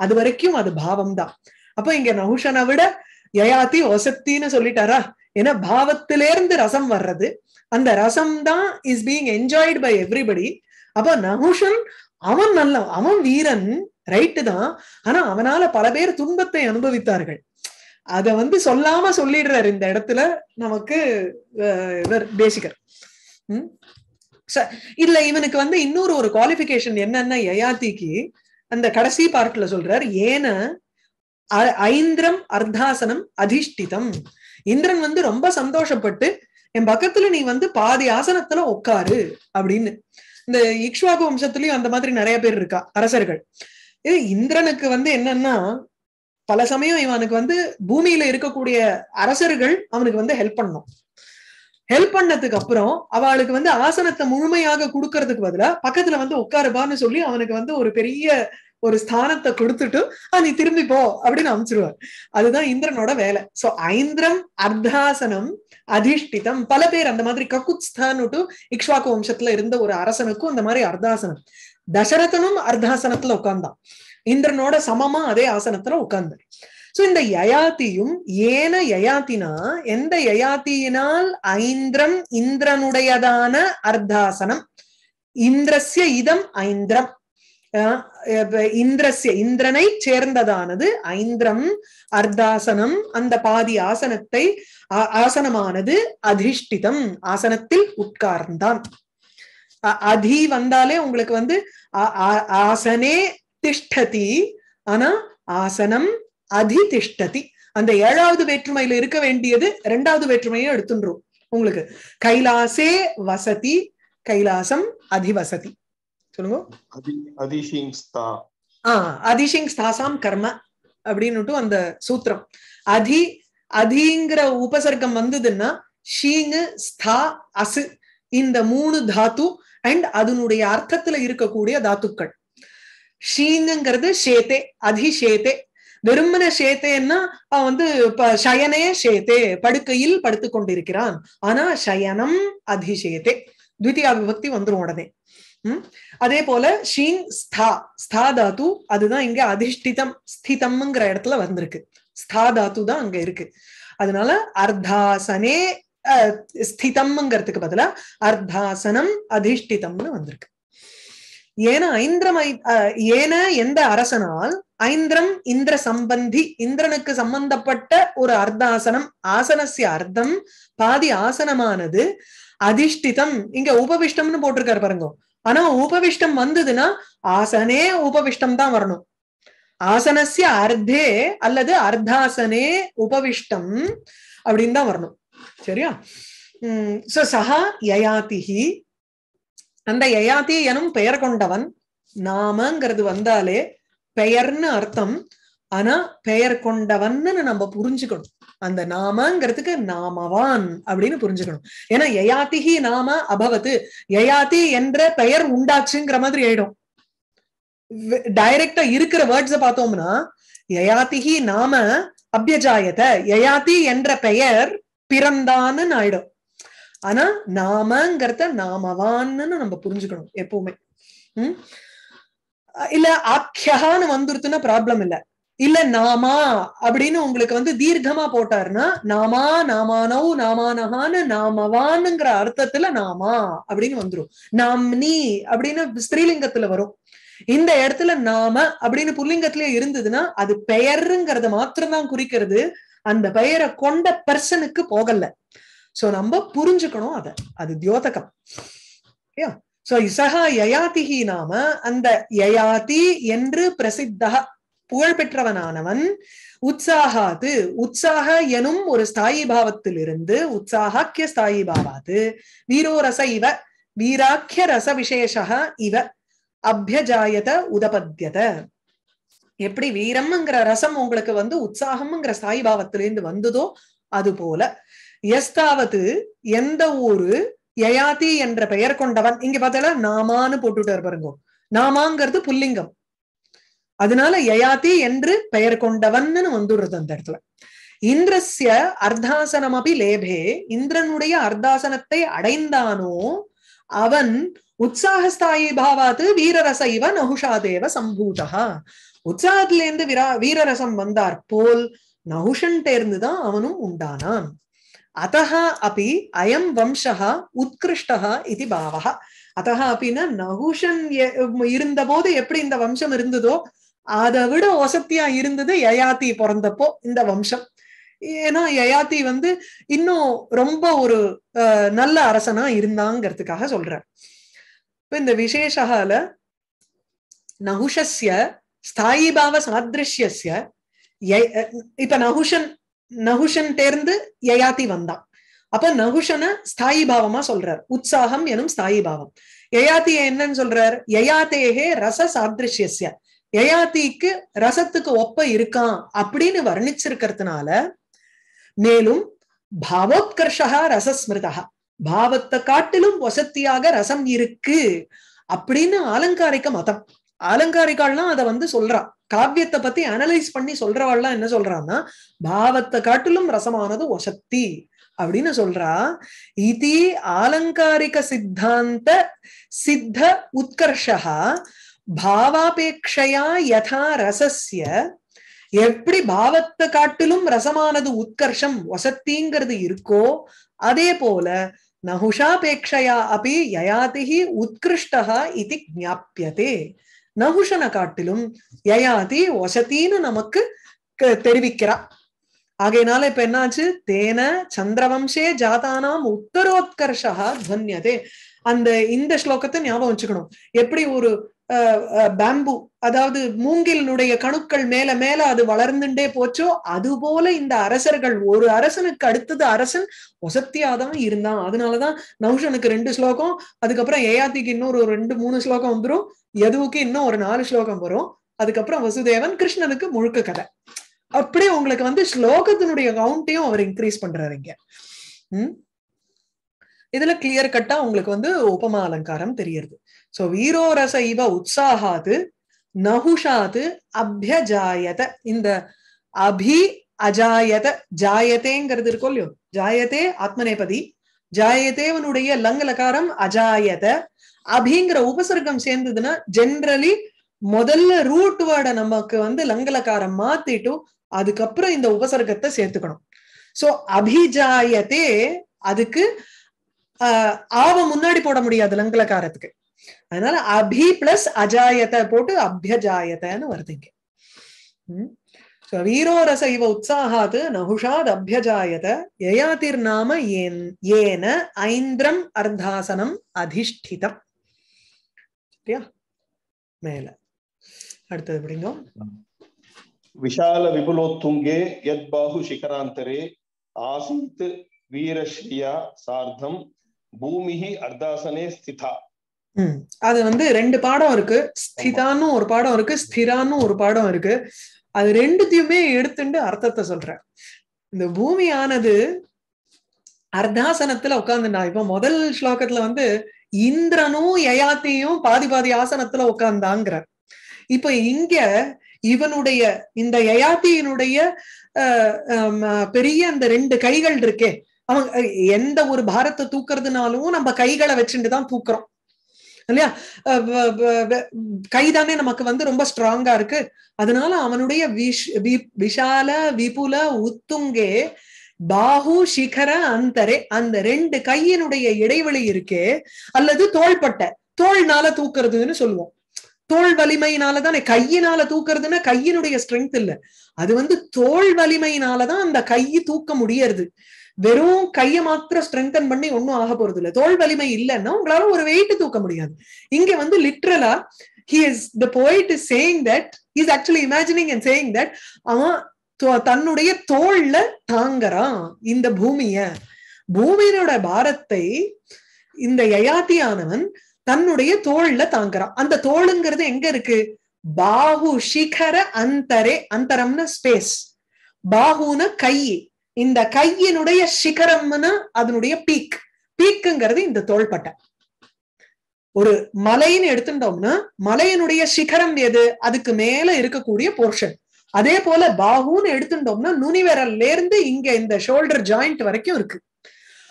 அது வரைக்கும் அது பாவம் தான் அப்ப இங்க நகுஷனை விட யயாத்தி ஒசத்தின்னு சொல்லிட்டாரா ஏன்னா பாவத்திலேருந்து ரசம் வர்றது அந்த ரசம் தான் is being enjoyed by everybody அப்ப நகுஷன் அவன் நல்ல அவன் வீரன் ரைட்டு தான் ஆனா அவனால பல பேர் துன்பத்தை அனுபவித்தார்கள் அத வந்து சொல்லாம சொல்லிடுறாரு இந்த இடத்துல நமக்கு இவர் தேசிகர் இதுல இவனுக்கு வந்து இன்னொரு ஒரு குவாலிபிகேஷன் என்னன்னா யயாத்திக்கு அந்த கடைசி பார்ட்ல சொல்றாரு ஏன ஐந்திரம் அர்த்தாசனம் அதிஷ்டிதம் இந்திரன் வந்து ரொம்ப சந்தோஷப்பட்டு என் பக்கத்துல நீ வந்து பாதி ஆசனத்துல உட்காரு அப்படின்னு இந்த இக்ஷ்வாகு வம்சத்துலயும் அந்த மாதிரி நிறைய பேர் இருக்கா அரசர்கள் இந்திரனுக்கு வந்து என்னன்னா பல சமயம் இவனுக்கு வந்து பூமியில இருக்கக்கூடிய அரசர்கள் அவனுக்கு வந்து ஹெல்ப் பண்ணும் ஹெல்ப் பண்ணதுக்கு அப்புறம் அவளுக்கு வந்து ஆசனத்தை முழுமையாக கொடுக்கறதுக்கு பதிலா பக்கத்துல வந்து உட்காருபான்னு சொல்லி அவனுக்கு வந்து ஒரு பெரிய ஒரு ஸ்தானத்தை கொடுத்துட்டு நீ திரும்பி போ அப்படின்னு அமிச்சிருவார் அதுதான் இந்திரனோட வேலை சோ ஐந்திரம் அர்த்தாசனம் அதிஷ்டிதம் பல பேர் அந்த மாதிரி கக்குத்ஸ்தான்னுட்டு இக்ஷ்வாக்கு வம்சத்துல இருந்த ஒரு அரசனுக்கும் அந்த மாதிரி அர்த்தாசனம் தசரதனும் அர்த்தாசனத்துல உட்கார்ந்தான் இந்திரனோட சமமா அதே ஆசனத்துல உட்கார்ந்தார் சோ இந்த யயாத்தியும் ஏன யயாத்தினா எந்த யயாத்தியினால் ஐந்திரம் இந்திரனுடையதான அர்த்தாசனம் இந்திரஸ்ய இதம் ஐந்திரம் இந்திரஸ்ய இந்திரனை சேர்ந்ததானது ஐந்திரம் அர்த்தாசனம் அந்த பாதி ஆசனத்தை ஆசனமானது அதிஷ்டிதம் ஆசனத்தில் உட்கார்ந்தான் அதி வந்தாலே உங்களுக்கு வந்து ஆசனே திஷ்டதி ஆனா ஆசனம் அதிதிஷ்டதி அந்த ஏழாவது வேற்றுமையில இருக்க வேண்டியது ரெண்டாவது வேற்றுமையும் எடுத்துன்றோம் உங்களுக்கு கைலாசே வசதி கைலாசம் அதிவசதி சொல்லுங்க அதிஷிங் ஸ்தாசாம் கர்ம அப்படின்னுட்டு அந்த சூத்திரம் அதி அதிங்கிற உபசர்க்கம் வந்ததுன்னா ஷீங்கு ஸ்தா அசு இந்த மூணு தாத்து அண்ட் அதனுடைய அர்த்தத்துல இருக்கக்கூடிய தாத்துக்கள் ஷீங்கிறது ஷேத்தே அதிஷேத்தே வெறுமன சேத்தேன்னா அவன் வந்து சயனே சேத்தே படுக்கையில் படுத்து கொண்டிருக்கிறான் ஆனா ஷயனம் அதிஷேத்தே துவித்தியா விபக்தி வந்துரும் உடனே உம் அதே போல ஷீங் ஸ்தா ஸ்தா தாத்து அதுதான் இங்க அதிஷ்டிதம் ஸ்திதம்ங்கிற இடத்துல வந்திருக்கு ஸ்தா தாத்து தான் அங்க இருக்கு அதனால அர்தாசனே ஸ்திதம்ங்கிறதுக்கு பதிலா அர்தாசனம் அதிஷ்டிதம்னு வந்திருக்கு ஏன ஐந்திரம் ஏன எந்த அரசனால் ஐந்திரம் இந்திர சம்பந்தி இந்திரனுக்கு சம்பந்தப்பட்ட ஒரு அர்த்தாசனம் ஆசனசிய அர்த்தம் பாதி ஆசனமானது அதிஷ்டிதம் இங்க உபவிஷ்டம்னு போட்டிருக்காரு பாருங்க ஆனா உபவிஷ்டம் வந்ததுன்னா ஆசனே உபவிஷ்டம் தான் வரணும் ஆசனசிய அர்த்தே அல்லது அர்த்தாசனே உபவிஷ்டம் அப்படின்னு தான் வரணும் சரியா உம் சோ சஹா யயாதிஹி அந்த யயாதி எனும் பெயர் கொண்டவன் நாமங்கிறது வந்தாலே பெயர்னு அர்த்தம் ஆனா பெயர் கொண்டவன்னு நம்ம புரிஞ்சுக்கணும் அந்த நாமங்கிறதுக்கு நாமவான் அப்படின்னு புரிஞ்சுக்கணும் ஏன்னா யயாத்திகி நாம அபவத்து யயாதி என்ற பெயர் உண்டாச்சுங்கிற மாதிரி ஆயிடும் டைரக்டா இருக்கிற வேர்ட்ஸ பார்த்தோம்னா யயாத்திகி நாம அபியஜாயத யயாதி என்ற பெயர் பிறந்தான்னு ஆயிடும் ஆனா நாமங்கிறத நாமவான்னு நம்ம புரிஞ்சுக்கணும் எப்பவுமே உம் இல்ல ஆக்கியான்னு வந்துருத்துன்னா ப்ராப்ளம் இல்ல இல்ல நாமா அப்படின்னு உங்களுக்கு வந்து தீர்க்கமா போட்டாருன்னா நாமா நாமானவ் நாமானஹான்னு நாமவான்ங்கிற அர்த்தத்துல நாமா அப்படின்னு வந்துரும் நாம்னி அப்படின்னு ஸ்ரீலிங்கத்துல வரும் இந்த இடத்துல நாம அப்படின்னு புல்லிங்கத்திலே இருந்ததுன்னா அது பெயருங்கிறத மாத்திரம்தான் குறிக்கிறது அந்த பெயரை கொண்ட பர்சனுக்கு போகல சோ நம்ம புரிஞ்சுக்கணும் அத அது தியோதகம் சோ இசகா யயாதிஹி நாம அந்த யயாதி என்று பிரசித்தக பெற்றவனானவன் உற்சாகாது உற்சாக எனும் ஒரு ஸ்தாயி பாவத்திலிருந்து உற்சாகாக்கிய ஸ்தாயி பாவாது வீரோரச இவ வீராக்கிய ரச விசேஷ இவ அபியஜாயத உதபத்தியத எப்படி வீரம்ங்கிற ரசம் உங்களுக்கு வந்து உற்சாகம்ங்கிற ஸ்தாயி பாவத்திலிருந்து வந்ததோ அது போல எஸ்தாவது எந்த ஊரு யயாதி என்ற பெயர் கொண்டவன் இங்க பார்த்தால நாமான்னு போட்டுட்டு பாருங்க நாமாங்கிறது புல்லிங்கம் அதனால யயாதி என்று பெயர் கொண்டவன் வந்துடுறது அந்த இடத்துல இந்திரஸ்ய அர்த்தாசனம் அபி லேபே இந்திரனுடைய அர்த்தாசனத்தை அடைந்தானோ அவன் உற்சாகஸ்தாயி பாவாத்து வீரரச இவ நகுஷாதேவ சம்பூதா உற்சாகத்திலேருந்து வீரா வீரரசம் வந்தார் போல் நகுஷன் தேர்ந்துதான் அவனும் உண்டானான் अतः अपि अयं वंशः உத்கிருஷ்டः इति பாவः அத்தக அப்படின்னா நகுஷன் இருந்தபோது எப்படி இந்த வம்சம் இருந்ததோ அதை விட ஒசத்தியா இருந்தது யயாத்தி பிறந்தப்போ இந்த வம்சம் ஏன்னா யயாத்தி வந்து இன்னும் ரொம்ப ஒரு நல்ல அரசனா இருந்தாங்கிறதுக்காக சொல்றேன் இப்ப இந்த விசேஷால நகுஷஸ்ய ஸ்தாயி பாவ சாதிருஷ்ய இப்ப நகுஷன் நகுஷன் தேர்ந்து யயாதி வந்தான் அப்ப நகுஷனை ஸ்தாயி பாவமா சொல்றார் உற்சாகம் எனும் ஸ்தாயி பாவம் யயாத்திய என்னன்னு சொல்றார் யயாத்தேகே ரச சாதிருஷ்யசிய யயாத்திக்கு ரசத்துக்கு ஒப்ப இருக்கான் அப்படின்னு வர்ணிச்சிருக்கிறதுனால மேலும் பாவோத்கர்ஷா ரசஸ்மிருதா பாவத்தை காட்டிலும் வசத்தியாக ரசம் இருக்கு அப்படின்னு ஆலங்காரிக்க மதம் ஆலங்காரிக்காள்னா அதை வந்து சொல்றான் காவியத்தை பத்தி அனலைஸ் பண்ணி சொல்றவாள்லாம் என்ன சொல்றான்னா பாவத்தை காட்டிலும் ரசமானது ஒசக்தி அப்படின்னு சொல்றா இதி ஆலங்காரிக சித்தாந்த சித்த உத்கர்ஷா பாவாபேக்ஷையா யதா ரசஸ்ய எப்படி பாவத்தை காட்டிலும் ரசமானது உத்கர்ஷம் வசத்திங்கிறது இருக்கோ அதே போல நகுஷாபேக்ஷையா அப்படி யயாதிகி உத்கிருஷ்டா இது ஜாபியதே நகுஷன காட்டிலும் யயாதி ஒசத்தின்னு நமக்கு தெரிவிக்கிறா ஆகையினால இப்ப என்னாச்சு தேன சந்திரவம்சே ஜாதானாம் உத்தரோத்கர்ஷா துவன்யதே அந்த இந்த ஸ்லோகத்தை ஞாபகம் வச்சுக்கணும் எப்படி ஒரு பேம்பு அதாவது மூங்கிலினுடைய கணுக்கள் மேல மேல அது வளர்ந்துட்டே போச்சோ அது போல இந்த அரசர்கள் ஒரு அரசனுக்கு அடுத்தது அரசன் ஒசத்தியாதான் இருந்தான் அதனாலதான் நௌஷனுக்கு ரெண்டு ஸ்லோகம் அதுக்கப்புறம் ஏயாத்திக்கு இன்னொரு ரெண்டு மூணு ஸ்லோகம் வந்துடும் எதுவுக்கு இன்னும் ஒரு நாலு ஸ்லோகம் வரும் அதுக்கப்புறம் வசுதேவன் கிருஷ்ணனுக்கு முழுக்க கதை அப்படியே உங்களுக்கு வந்து ஸ்லோகத்தினுடைய கவுண்டையும் அவர் இன்க்ரீஸ் பண்றாரு இங்க உம் இதுல கிளியர் கட்டா உங்களுக்கு வந்து உபமா அலங்காரம் தெரியறது சோ வீரோரச இவ உற்சாகாது நகுஷாது அபியஜாயத இந்த அபி அஜாயத ஜாயத்தேங்கிறது இருக்கோ இல்லையோ ஜாயத்தே ஆத்மநேபதி ஜாயத்தேவனுடைய லங்கலகாரம் அஜாயத அபிங்கிற உபசர்க்கம் சேர்ந்ததுன்னா ஜென்ரலி முதல்ல ரூட் வேர்டை நமக்கு வந்து லங்கலகாரம் மாத்திட்டு அதுக்கப்புறம் இந்த உபசர்க்கத்தை சேர்த்துக்கணும் சோ அபிஜாயத்தே அதுக்கு ஆவ முன்னாடி போட முடியாது லங்கலகாரத்துக்கு அதனால அபி பிளஸ் அஜாயத்தை போட்டு அபியஜாயத்தைன்னு வருதுங்க வீரோரச இவ உற்சாகாத்து நகுஷாத் அபியஜாயத யயாதிர் நாம ஏன் ஏன ஐந்திரம் அர்த்தாசனம் அதிஷ்டிதம் சரியா மேல அடுத்தது எப்படிங்க விஷால விபுலோத்துங்கே யத் பாகு சிகராந்தரே ஆசீத் வீரஸ்ரீயா சார்த்தம் பூமிஹி அர்த்தாசனே ஸ்திதா அது வந்து ரெண்டு பாடம் இருக்கு ஸ்திதான்னு ஒரு பாடம் இருக்கு ஸ்திரான்னு ஒரு பாடம் இருக்கு அது ரெண்டுத்தையுமே எடுத்துட்டு அர்த்தத்தை சொல்றேன் இந்த பூமி ஆனது அர்த்தாசனத்துல உட்காந்துடா இப்ப முதல் ஸ்லோகத்துல வந்து இந்திரனும் யயாத்தியும் பாதி பாதி ஆசனத்துல உட்கார்ந்தாங்கிற இப்ப இங்க இவனுடைய இந்த யயாத்தியினுடைய பெரிய அந்த ரெண்டு கைகள் இருக்கே அவங்க எந்த ஒரு பாரத்தை தூக்குறதுனாலும் நம்ம கைகளை வச்சுட்டு தான் தூக்குறோம் இல்லையா கைதானே நமக்கு வந்து ரொம்ப ஸ்ட்ராங்கா இருக்கு அதனால அவனுடைய விஷால விபுல உத்துங்கே பாகு சிகர அந்தரே அந்த ரெண்டு கையினுடைய இடைவெளி இருக்கே அல்லது தோள்பட்ட தோள்னால தூக்குறதுன்னு சொல்லுவோம் தோல் வலிமையினாலதான் கையினால தூக்குறதுன்னா கையினுடைய ஸ்ட்ரென்த் இல்ல அது வந்து தோல் வலிமையினாலதான் அந்த கையை தூக்க முடியறது வெறும் கையை மாத்திர ஸ்ட்ரென்தன் பண்ணி ஒன்னும் ஆக போறது இல்லை தோல் வலிமை இல்லைன்னா உங்களால ஒரு வெயிட் தூக்க முடியாது இங்க வந்து லிட்ரலா he is the poet is saying that is actually imagining and saying that அவன் தன்னுடைய தோல்ல தாங்கறான் இந்த பூமிய பூமியினோட பாரத்தை இந்த யயாத்தியானவன் தன்னுடைய தோல்ல தாங்குறான் அந்த தோளுங்கிறது எங்க இருக்கு பாகு சிகர அந்தரே அந்தரம்னா ஸ்பேஸ் பாகுன கை இந்த கையினுடைய சிகரம்னு அதனுடைய பீக் பீக்குங்கிறது இந்த தோள்பட்டை ஒரு மலைன்னு எடுத்துட்டோம்னா மலையினுடைய சிகரம் எது அதுக்கு மேல இருக்கக்கூடிய போர்ஷன் அதே போல பாகுன்னு எடுத்துட்டோம்னா நுனிவரல்ல இருந்து இங்க இந்த ஷோல்டர் ஜாயிண்ட் வரைக்கும் இருக்கு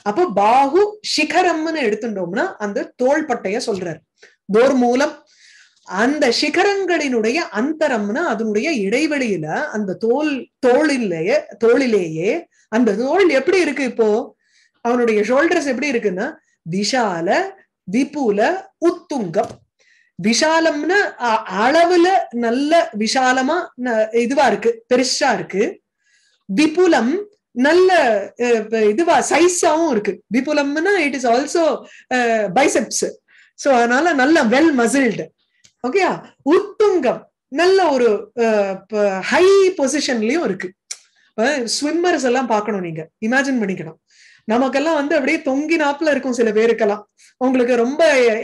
அப்போ பாகு சிகரம்னு எடுத்துட்டோம்னா அந்த தோள்பட்டைய சொல்றார் போர் மூலம் அந்த சிகரங்களினுடைய அந்தரம்னா அதனுடைய இடைவெளியில அந்த தோல் தோளிலேயே தோளிலேயே அந்த தோல் எப்படி இருக்கு இப்போ அவனுடைய ஷோல்டர்ஸ் எப்படி இருக்குன்னா விஷால விபுல உத்துங்கம் விஷாலம்னா அளவுல நல்ல விஷாலமா இதுவா இருக்கு பெருசா இருக்கு விபுலம் நல்ல இதுவா சைஸாவும் இருக்கு விபுலம்னா it is also biceps so அதனால நல்ல வெல் மசில்டு ஓகேயா உத்துங்கம் நல்ல ஒரு ஹை பொசிஷன்லயும் இருக்கு ஸ்விம்மர்ஸ் எல்லாம் பார்க்கணும் நீங்க இமேஜின் பண்ணிக்கணும் நமக்கெல்லாம் வந்து அப்படியே தொங்கி நாப்புல இருக்கும் சில பேருக்கெல்லாம் உங்களுக்கு ரொம்ப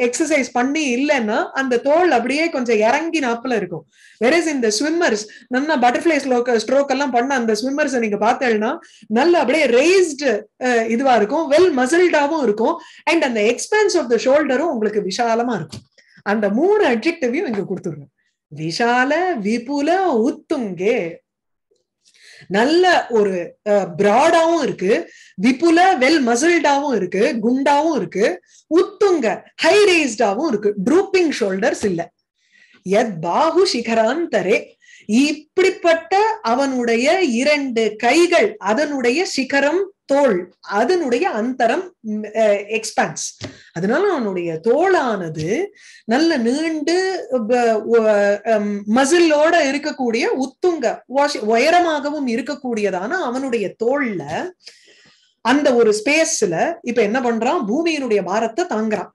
எக்ஸசைஸ் பண்ணி இல்லைன்னா அந்த தோல் அப்படியே கொஞ்சம் இறங்கி நாப்புல இருக்கும் வெரேஸ் இந்த ஸ்விம்மர்ஸ் நல்ல பட்டர்ஃபிளை ஸ்லோக் ஸ்ட்ரோக் எல்லாம் பண்ண அந்த ஸ்விம்மர்ஸ் நீங்க பார்த்தேன்னா நல்ல அப்படியே ரேஸ்ட் இதுவா இருக்கும் வெல் மசில்டாவும் இருக்கும் அண்ட் அந்த எக்ஸ்பென்ஸ் ஆஃப் த ஷோல்டரும் உங்களுக்கு விஷாலமா இருக்கும் அந்த மூணு அப்ஜெக்டிவையும் இங்க கொடுத்துருங்க விஷால விபுல உத்துங்கே நல்ல ஒரு பிராடாவும் இருக்கு விபுல வெல் மசில்டாவும் இருக்கு குண்டாவும் இருக்கு உத்துங்க ஹை ரேஸ்டாவும் இருக்கு ட்ரூப்பிங் ஷோல்டர்ஸ் இல்ல எத் பாகு சிகராந்தரே இப்படிப்பட்ட அவனுடைய இரண்டு கைகள் அதனுடைய சிகரம் தோல் அதனுடைய அந்தரம் எக்ஸ்பான்ஸ் அதனால அவனுடைய தோளானது நல்ல நீண்டு மசிலோட இருக்கக்கூடிய உத்துங்க வாஷ் உயரமாகவும் இருக்கக்கூடியதான அவனுடைய தோல்ல அந்த ஒரு ஸ்பேஸ்ல இப்ப என்ன பண்றான் பூமியினுடைய பாரத்தை தாங்குறான்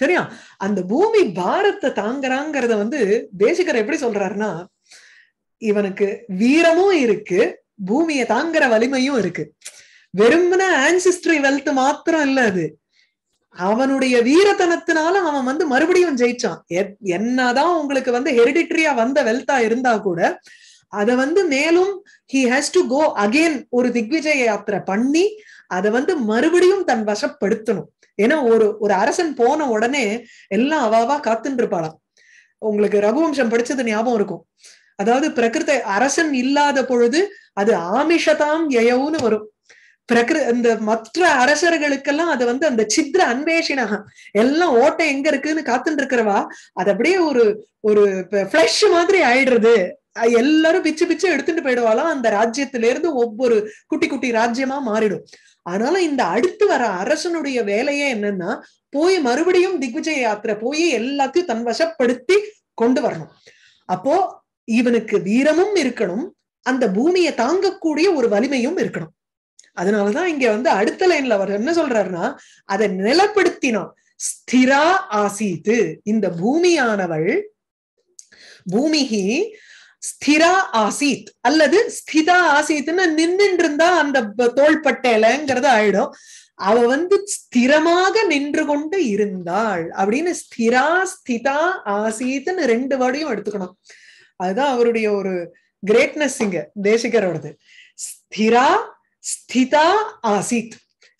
சரியா அந்த பூமி பாரத்தை தாங்குறாங்கிறத வந்து தேசிகர் எப்படி சொல்றாருன்னா இவனுக்கு வீரமும் இருக்கு பூமியை தாங்குற வலிமையும் இருக்கு வெறுமன ஆன்சிஸ்டரி வெல்த் மாத்திரம் இல்ல அது அவனுடைய வீரத்தனத்தினால அவன் வந்து மறுபடியும் ஜெயிச்சான் என்னதான் உங்களுக்கு வந்து ஹெரிடிட்ரியா வந்த வெல்த்தா இருந்தா கூட அத வந்து மேலும் he has to go again ஒரு திக்விஜய யாத்திரை பண்ணி அத வந்து மறுபடியும் தன் வசப்படுத்தணும் ஏன்னா ஒரு ஒரு அரசன் போன உடனே எல்லாம் அவாவா காத்துட்டு இருப்பாளாம் உங்களுக்கு ரகுவம்சம் படிச்சது ஞாபகம் இருக்கும் அதாவது பிரகிருத்த அரசன் இல்லாத பொழுது அது ஆமிஷதாம் எயவுன்னு வரும் பிரகிரு இந்த மற்ற அரசர்களுக்கெல்லாம் அதை வந்து அந்த சித்திர அன்வேஷினாக எல்லாம் ஓட்டை எங்க இருக்குன்னு காத்துட்டு இருக்கிறவா அது அப்படியே ஒரு ஒரு ஃபிளஷ் மாதிரி ஆயிடுறது எல்லாரும் பிச்சு பிச்சு எடுத்துட்டு போயிடுவாளாம் அந்த ராஜ்யத்தில இருந்து ஒவ்வொரு குட்டி குட்டி ராஜ்யமா மாறிடும் அதனால இந்த அடுத்து வர அரசனுடைய வேலையே என்னன்னா போய் மறுபடியும் திக்விஜய யாத்திரை போய் எல்லாத்தையும் தன் வசப்படுத்தி கொண்டு வரணும் அப்போ இவனுக்கு வீரமும் இருக்கணும் அந்த பூமியை தாங்கக்கூடிய ஒரு வலிமையும் இருக்கணும் அதனாலதான் இங்க வந்து அடுத்த லைன்ல அவர் என்ன சொல்றாருன்னா அதை நிலப்படுத்தினான் ஸ்திரா ஆசீத்து இந்த பூமியானவள் பூமிகி ஸ்திரா ஆசீத் அல்லது ஸ்திதா ஆசீத்துன்னு நின்றுட்டு இருந்தா அந்த தோள்பட்டேலங்கிறது ஆயிடும் அவ வந்து ஸ்திரமாக நின்று கொண்டு இருந்தாள் அப்படின்னு ஸ்திரா ஸ்திதா ஆசீத்துன்னு ரெண்டு வேர்டையும் எடுத்துக்கணும் அதுதான் அவருடைய ஒரு கிரேட்னஸ் இங்க தேசிகரோடது ஸ்திரா ஸ்திதா ஆசித்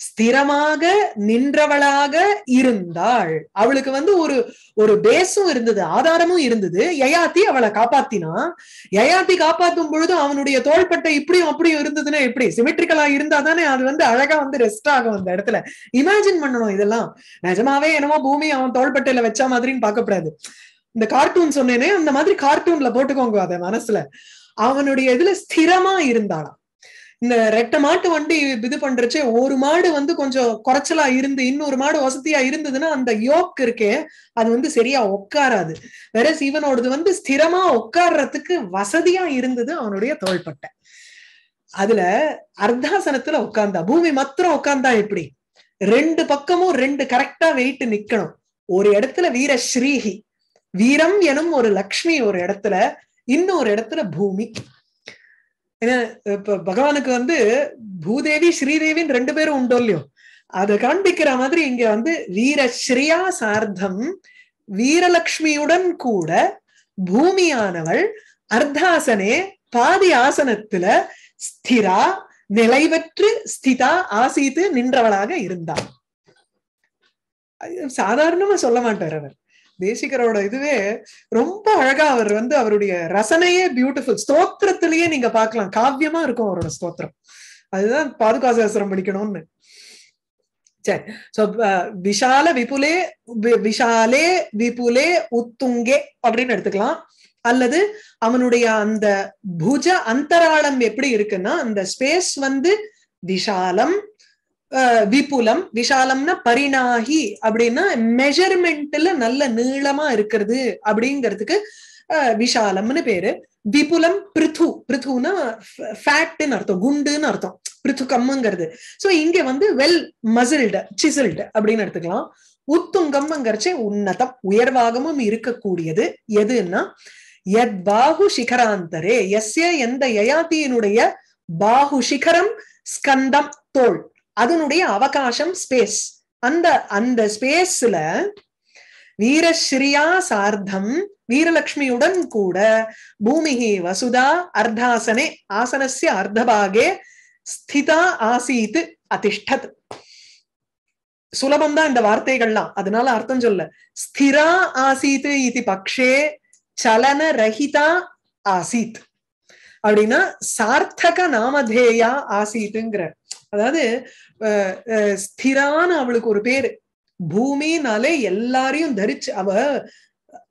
ஸ்திரமாக நின்றவளாக இருந்தாள் அவளுக்கு வந்து ஒரு ஒரு பேஸும் இருந்தது ஆதாரமும் இருந்தது யயாத்தி அவளை காப்பாத்தினா யயாத்தி காப்பாத்தும் பொழுது அவனுடைய தோள்பட்டை இப்படியும் அப்படியும் இருந்ததுன்னா எப்படி சிமெட்ரிக்கலா இருந்தா தானே அது வந்து அழகா வந்து ரெஸ்ட் ஆகும் அந்த இடத்துல இமேஜின் பண்ணணும் இதெல்லாம் நிஜமாவே என்னமோ பூமி அவன் தோள்பட்டையில வச்சா மாதிரின்னு பார்க்கக்கூடாது இந்த கார்ட்டூன் சொன்னேனே அந்த மாதிரி கார்ட்டூன்ல போட்டுக்கோங்க அதை மனசுல அவனுடைய இதுல ஸ்திரமா இருந்தாளாம் இந்த ரெட்ட மாட்டு வண்டி இது பண்றச்சு ஒரு மாடு வந்து கொஞ்சம் குறைச்சலா இருந்து இன்னொரு மாடு வசதியா இருந்ததுன்னா அந்த யோக் இருக்கே அது வந்து சரியா உட்காராது வேற சிவனோடது வந்து ஸ்திரமா உட்கார்றதுக்கு வசதியா இருந்தது அவனுடைய தோள்பட்டை அதுல அர்த்தாசனத்துல உட்கார்ந்தா பூமி மாத்திரம் உட்கார்ந்தா எப்படி ரெண்டு பக்கமும் ரெண்டு கரெக்டா வெயிட்டு நிக்கணும் ஒரு இடத்துல வீர ஸ்ரீஹி வீரம் எனும் ஒரு லக்ஷ்மி ஒரு இடத்துல இன்னொரு இடத்துல பூமி ஏன்னா இப்ப பகவானுக்கு வந்து பூதேவி ஸ்ரீதேவின்னு ரெண்டு பேரும் உண்டோ இல்லையோ அதை காண்பிக்கிற மாதிரி இங்க வந்து வீரஸ்ரீயா சார்த்தம் வீரலக்ஷ்மியுடன் கூட பூமியானவள் அர்த்தாசனே பாதி ஆசனத்துல ஸ்திரா நிலைவற்று ஸ்திதா ஆசீத்து நின்றவளாக இருந்தாள் சாதாரணமா சொல்ல மாட்டார் அவர் தேசிகரோட இதுவே ரொம்ப அழகா அவர் வந்து அவருடைய ரசனையே பியூட்டிஃபுல் ஸ்தோத்திரத்திலேயே நீங்க பாக்கலாம் காவியமா இருக்கும் அவரோட ஸ்தோத்திரம் அதுதான் பாதுகாசாசிரம் படிக்கணும்னு சரி சோ விஷால விபுலே விஷாலே விபுலே உத்துங்கே அப்படின்னு எடுத்துக்கலாம் அல்லது அவனுடைய அந்த புஜ அந்தராளம் எப்படி இருக்குன்னா அந்த ஸ்பேஸ் வந்து விஷாலம் விபுலம் விஷாலம்னா பரிணாகி அப்படின்னா மெஷர்மெண்ட்ல நல்ல நீளமா இருக்கிறது அப்படிங்கிறதுக்கு விஷாலம்னு பேரு விபுலம் பிருத்து பிருத்துனா ஃபேட்டுன்னு அர்த்தம் குண்டுன்னு அர்த்தம் பிருத்து கம்முங்கிறது சோ இங்க வந்து வெல் மசில்டு சிசில்டு அப்படின்னு எடுத்துக்கலாம் உத்துங்கம்ங்கிறச்சே உன்னதம் உயர்வாகமும் இருக்கக்கூடியது எதுன்னா எத் பாகு சிகராந்தரே எஸ்ய எந்த யயாத்தியினுடைய பாகு சிகரம் ஸ்கந்தம் தோல் அதனுடைய அவகாசம் ஸ்பேஸ் அந்த அந்த ஸ்பேஸ்ல வீரஸ்ரீயா சார்த்தம் வீரலட்சுமியுடன் கூட பூமிகி வசுதா அர்த்தாசனே ஆசனசிய அர்த்தபாகே ஸ்திதா ஆசீத் அதிஷ்டத் சுலபம் தான் இந்த வார்த்தைகள்லாம் அதனால அர்த்தம் சொல்ல ஸ்திரா ஆசீத் இது பக்ஷே சலன ரஹிதா ஆசீத் அப்படின்னா சார்த்தக நாமதேயா ஆசீத்துங்கிற அதாவது ஸ்திரான அவளுக்கு ஒரு பேரு பூமினாலே எல்லாரையும் தரிச்சு அவ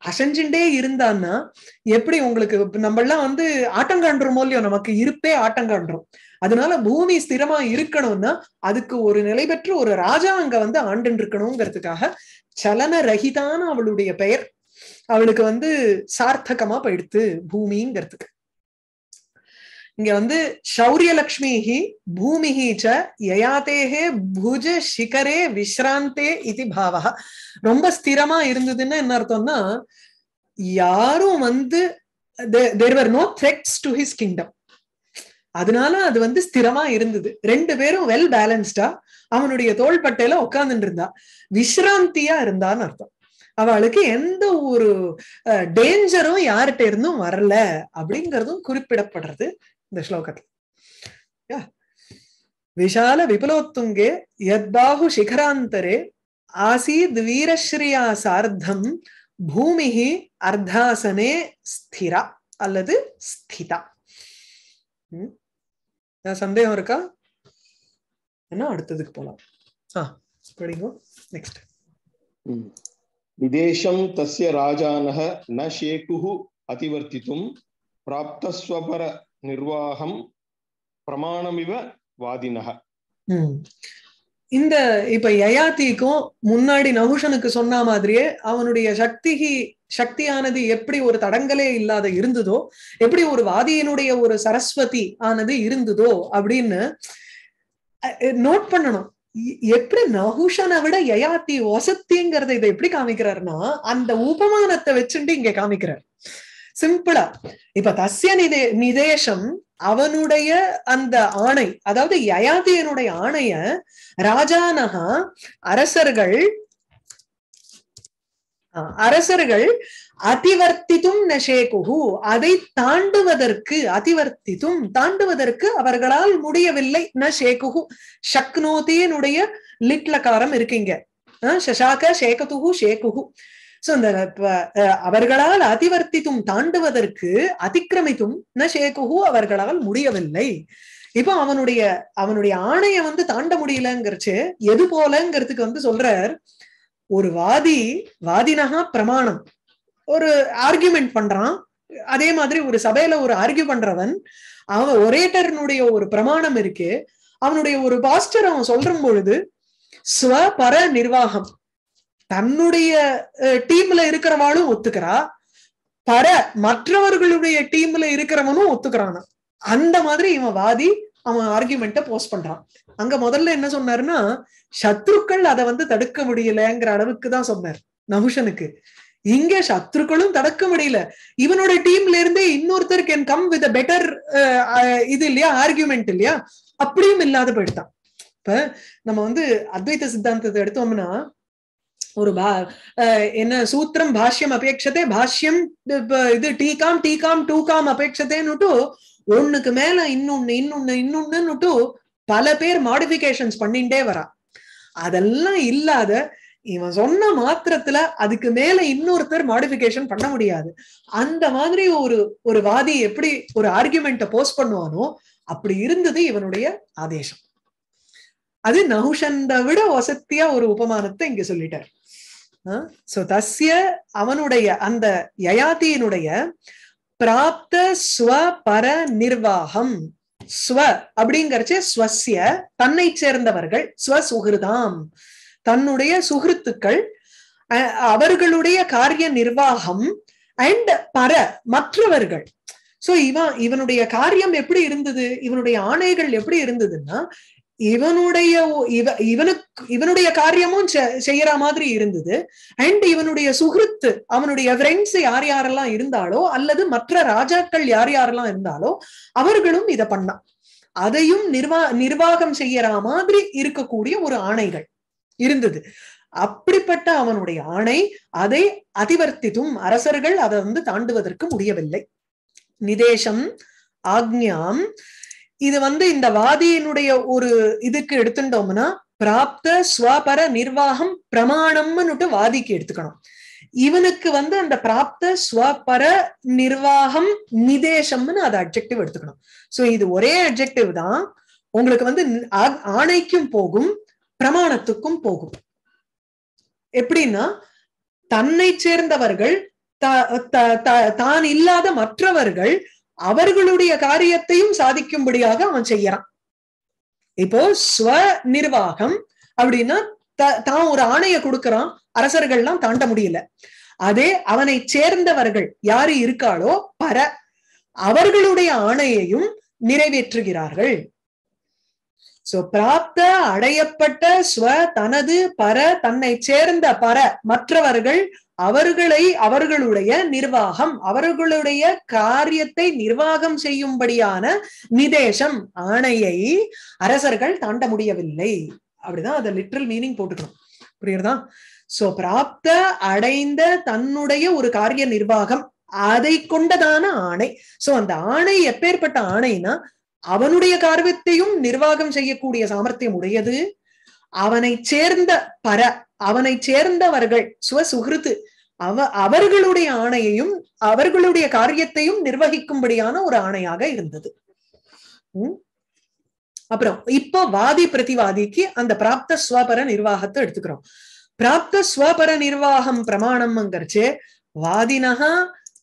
அசைஞ்சுட்டே இருந்தான்னா எப்படி உங்களுக்கு நம்ம எல்லாம் வந்து ஆட்டம் காண்றோமோ இல்லையோ நமக்கு இருப்பே ஆட்டம் காண்றோம் அதனால பூமி ஸ்திரமா இருக்கணும்னா அதுக்கு ஒரு நிலை பெற்று ஒரு ராஜா அங்க வந்து ஆண்டு இருக்கணுங்கிறதுக்காக சலன ரகிதான அவளுடைய பெயர் அவளுக்கு வந்து சார்த்தகமா போயிடுத்து பூமிங்கிறதுக்கு இங்க வந்து சௌரியலக்ஷ்மிஹி பூமிஹி ச யயாத்தேஹே புஜ சிகரே விஸ்ராந்தே இது பாவா ரொம்ப ஸ்திரமா இருந்ததுன்னா என்ன அர்த்தம்னா யாரும் வந்து there were no threats to his kingdom அதனால அது வந்து ஸ்திரமா இருந்தது ரெண்டு பேரும் வெல் பேலன்ஸ்டா அவனுடைய தோள்பட்டையில உட்கார்ந்துட்டு இருந்தா விஸ்ராந்தியா இருந்தான்னு அர்த்தம் அவளுக்கு எந்த ஒரு டேஞ்சரும் யார்கிட்ட இருந்தும் வரல அப்படிங்கறதும் குறிப்பிடப்படுறது இந்த ஸ்லோகத்துல விஷால விபுலோத்துங்கே யத்பாஹு சிகராந்தரே ஆசீத் வீரஸ்ரீயா சார்த்தம் பூமி அர்த்தாசனே ஸ்திரா அல்லது ஸ்திதா சந்தேகம் இருக்கா என்ன அடுத்ததுக்கு போலாம் நெக்ஸ்ட் விதேஷம் தசிய ராஜானஹ ந ஷேக்குஹு அதிவர்த்தித்தும் பிராப்தஸ்வபர நிர்வாகம் இவ வாதினக இந்த இப்ப யயாத்திக்கும் முன்னாடி நகுஷனுக்கு சொன்ன மாதிரியே அவனுடைய சக்தி சக்தியானது எப்படி ஒரு தடங்களே இல்லாத இருந்ததோ எப்படி ஒரு வாதியினுடைய ஒரு சரஸ்வதி ஆனது இருந்ததோ அப்படின்னு நோட் பண்ணணும் எப்படி நகுஷனை விட யயாத்தி வசத்திங்கிறத இதை எப்படி காமிக்கிறாருன்னா அந்த உபமானத்தை வச்சுட்டு இங்க காமிக்கிறார் சிம்பிளா இப்ப தசிய நிதே நிதேசம் அவனுடைய அந்த ஆணை அதாவது யயாதியனுடைய ஆணைய ராஜானகா அரசர்கள் அரசர்கள் அதிவர்த்தித்தும் நஷேகுஹு அதை தாண்டுவதற்கு அதிவர்த்தித்தும் தாண்டுவதற்கு அவர்களால் முடியவில்லை நஷேகுஹு சக்னோதியனுடைய லிட்லகாரம் இருக்கீங்க சசாக்க சேகதுகு சேகுகு சோ அவர்களால் அதிவர்த்தித்தும் தாண்டுவதற்கு அதிக்கிரமித்தும் ந அவர்களால் முடியவில்லை இப்போ அவனுடைய அவனுடைய ஆணைய வந்து தாண்ட முடியலங்கிறச்சு எது போலங்கிறதுக்கு வந்து சொல்றார் ஒரு வாதி வாதினகா பிரமாணம் ஒரு ஆர்கியூமெண்ட் பண்றான் அதே மாதிரி ஒரு சபையில ஒரு ஆர்கியூ பண்றவன் அவன் ஒரேட்டர்னுடைய ஒரு பிரமாணம் இருக்கு அவனுடைய ஒரு பாஸ்டர் அவன் சொல்ற பொழுது ஸ்வ பர நிர்வாகம் தன்னுடைய டீம்ல இருக்கிறவாளும் ஒத்துக்கிறா பர மற்றவர்களுடைய டீம்ல இருக்கிறவனும் ஒத்துக்கிறான் அந்த மாதிரி இவன் வாதி அவன் ஆர்கியூமெண்ட்டை போஸ்ட் பண்றான் அங்க முதல்ல என்ன சொன்னாருன்னா சத்ருக்கள் அதை வந்து தடுக்க முடியலங்கிற அளவுக்கு தான் சொன்னார் நகுஷனுக்கு இங்க சத்ருக்களும் தடுக்க முடியல இவனோட டீம்ல இருந்தே இன்னொருத்தர் கேன் கம் வித் பெட்டர் இது இல்லையா ஆர்கியூமெண்ட் இல்லையா அப்படியும் இல்லாத போயிட்டான் இப்ப நம்ம வந்து அத்வைத்த சித்தாந்தத்தை எடுத்தோம்னா ஒரு பா என்ன சூத்திரம் பாஷ்யம் அபேட்சத்தை பாஷ்யம் இது டீகாம் டீகாம் டூகாம் அபேட்சத்தைன்னுட்டு ஒண்ணுக்கு மேல இன்னொன்னு இன்னொன்னு இன்னொன்னுட்டு பல பேர் மாடிபிகேஷன்ஸ் பண்ணிட்டே வரா அதெல்லாம் இல்லாத இவன் சொன்ன மாத்திரத்துல அதுக்கு மேல இன்னொருத்தர் மாடிபிகேஷன் பண்ண முடியாது அந்த மாதிரி ஒரு ஒரு வாதி எப்படி ஒரு ஆர்குமெண்ட்டை போஸ்ட் பண்ணுவானோ அப்படி இருந்தது இவனுடைய ஆதேசம் அது நகுஷந்த விட வசத்தியா ஒரு உபமானத்தை இங்க சொல்லிட்டார் சோ தஸ்ய அவனுடைய அந்த யயாத்தியினுடைய பிராப்த ஸ்வ பர நிர்வாகம் ஸ்வ அப்படிங்கறச்சு ஸ்வசிய தன்னை சேர்ந்தவர்கள் ஸ்வ சுகிருதாம் தன்னுடைய சுகிருத்துக்கள் அவர்களுடைய காரிய நிர்வாகம் அண்ட் பர மற்றவர்கள் சோ இவன் இவனுடைய காரியம் எப்படி இருந்தது இவனுடைய ஆணைகள் எப்படி இருந்ததுன்னா இவனுடைய இவனுக்கு இவனுடைய காரியமும் செய்யற மாதிரி இருந்தது அண்ட் இவனுடைய சுகிருத்து அவனுடைய ஃப்ரெண்ட்ஸ் யார் யாரெல்லாம் இருந்தாலோ அல்லது மற்ற ராஜாக்கள் யார் யாரெல்லாம் இருந்தாலோ அவர்களும் இதை பண்ணான் அதையும் நிர்வா நிர்வாகம் செய்யற மாதிரி இருக்கக்கூடிய ஒரு ஆணைகள் இருந்தது அப்படிப்பட்ட அவனுடைய ஆணை அதை அதிவர்த்தித்தும் அரசர்கள் அதை வந்து தாண்டுவதற்கு முடியவில்லை நிதேசம் ஆக்ஞாம் இது வந்து இந்த வாதியினுடைய ஒரு இதுக்கு எடுத்துட்டோம்னா பிராப்த ஸ்வபர நிர்வாகம் பிரமாணம்னுட்டு வாதிக்கு எடுத்துக்கணும் இவனுக்கு வந்து அந்த பிராப்த ஸ்வபர நிர்வாகம் நிதேசம்னு அதை அப்ஜெக்டிவ் எடுத்துக்கணும் சோ இது ஒரே அப்ஜெக்டிவ் தான் உங்களுக்கு வந்து ஆணைக்கும் போகும் பிரமாணத்துக்கும் போகும் எப்படின்னா தன்னை சேர்ந்தவர்கள் தான் இல்லாத மற்றவர்கள் அவர்களுடைய காரியத்தையும் சாதிக்கும்படியாக அவன் செய்யறான் இப்போ ஸ்வ நிர்வாகம் அப்படின்னா தான் ஒரு ஆணைய கொடுக்கறான் அரசர்கள்லாம் தாண்ட முடியல அதே அவனை சேர்ந்தவர்கள் யாரு இருக்காளோ பர அவர்களுடைய ஆணையையும் நிறைவேற்றுகிறார்கள் சோ பிராப்த அடையப்பட்ட ஸ்வ தனது பர தன்னை சேர்ந்த பர மற்றவர்கள் அவர்களை அவர்களுடைய நிர்வாகம் அவர்களுடைய காரியத்தை நிர்வாகம் செய்யும்படியான நிதேசம் ஆணையை அரசர்கள் தாண்ட முடியவில்லை அப்படிதான் அதை லிட்ரல் மீனிங் போட்டுக்கணும் புரியுறதா சோ பிராப்த அடைந்த தன்னுடைய ஒரு காரிய நிர்வாகம் அதை கொண்டதான ஆணை சோ அந்த ஆணை எப்பேற்பட்ட ஆணைனா அவனுடைய காரியத்தையும் நிர்வாகம் செய்யக்கூடிய சாமர்த்தியம் உடையது அவனை சேர்ந்த பர அவனை சேர்ந்தவர்கள் சுவசுகிருத்து அவ அவர்களுடைய ஆணையையும் அவர்களுடைய காரியத்தையும் நிர்வகிக்கும்படியான ஒரு ஆணையாக இருந்தது அப்புறம் இப்ப வாதி பிரதிவாதிக்கு அந்த பிராப்த ஸ்வபர நிர்வாகத்தை எடுத்துக்கிறோம் பிராப்த ஸ்வபர நிர்வாகம் பிரமாணம்ங்கிறச்சு வாதினகா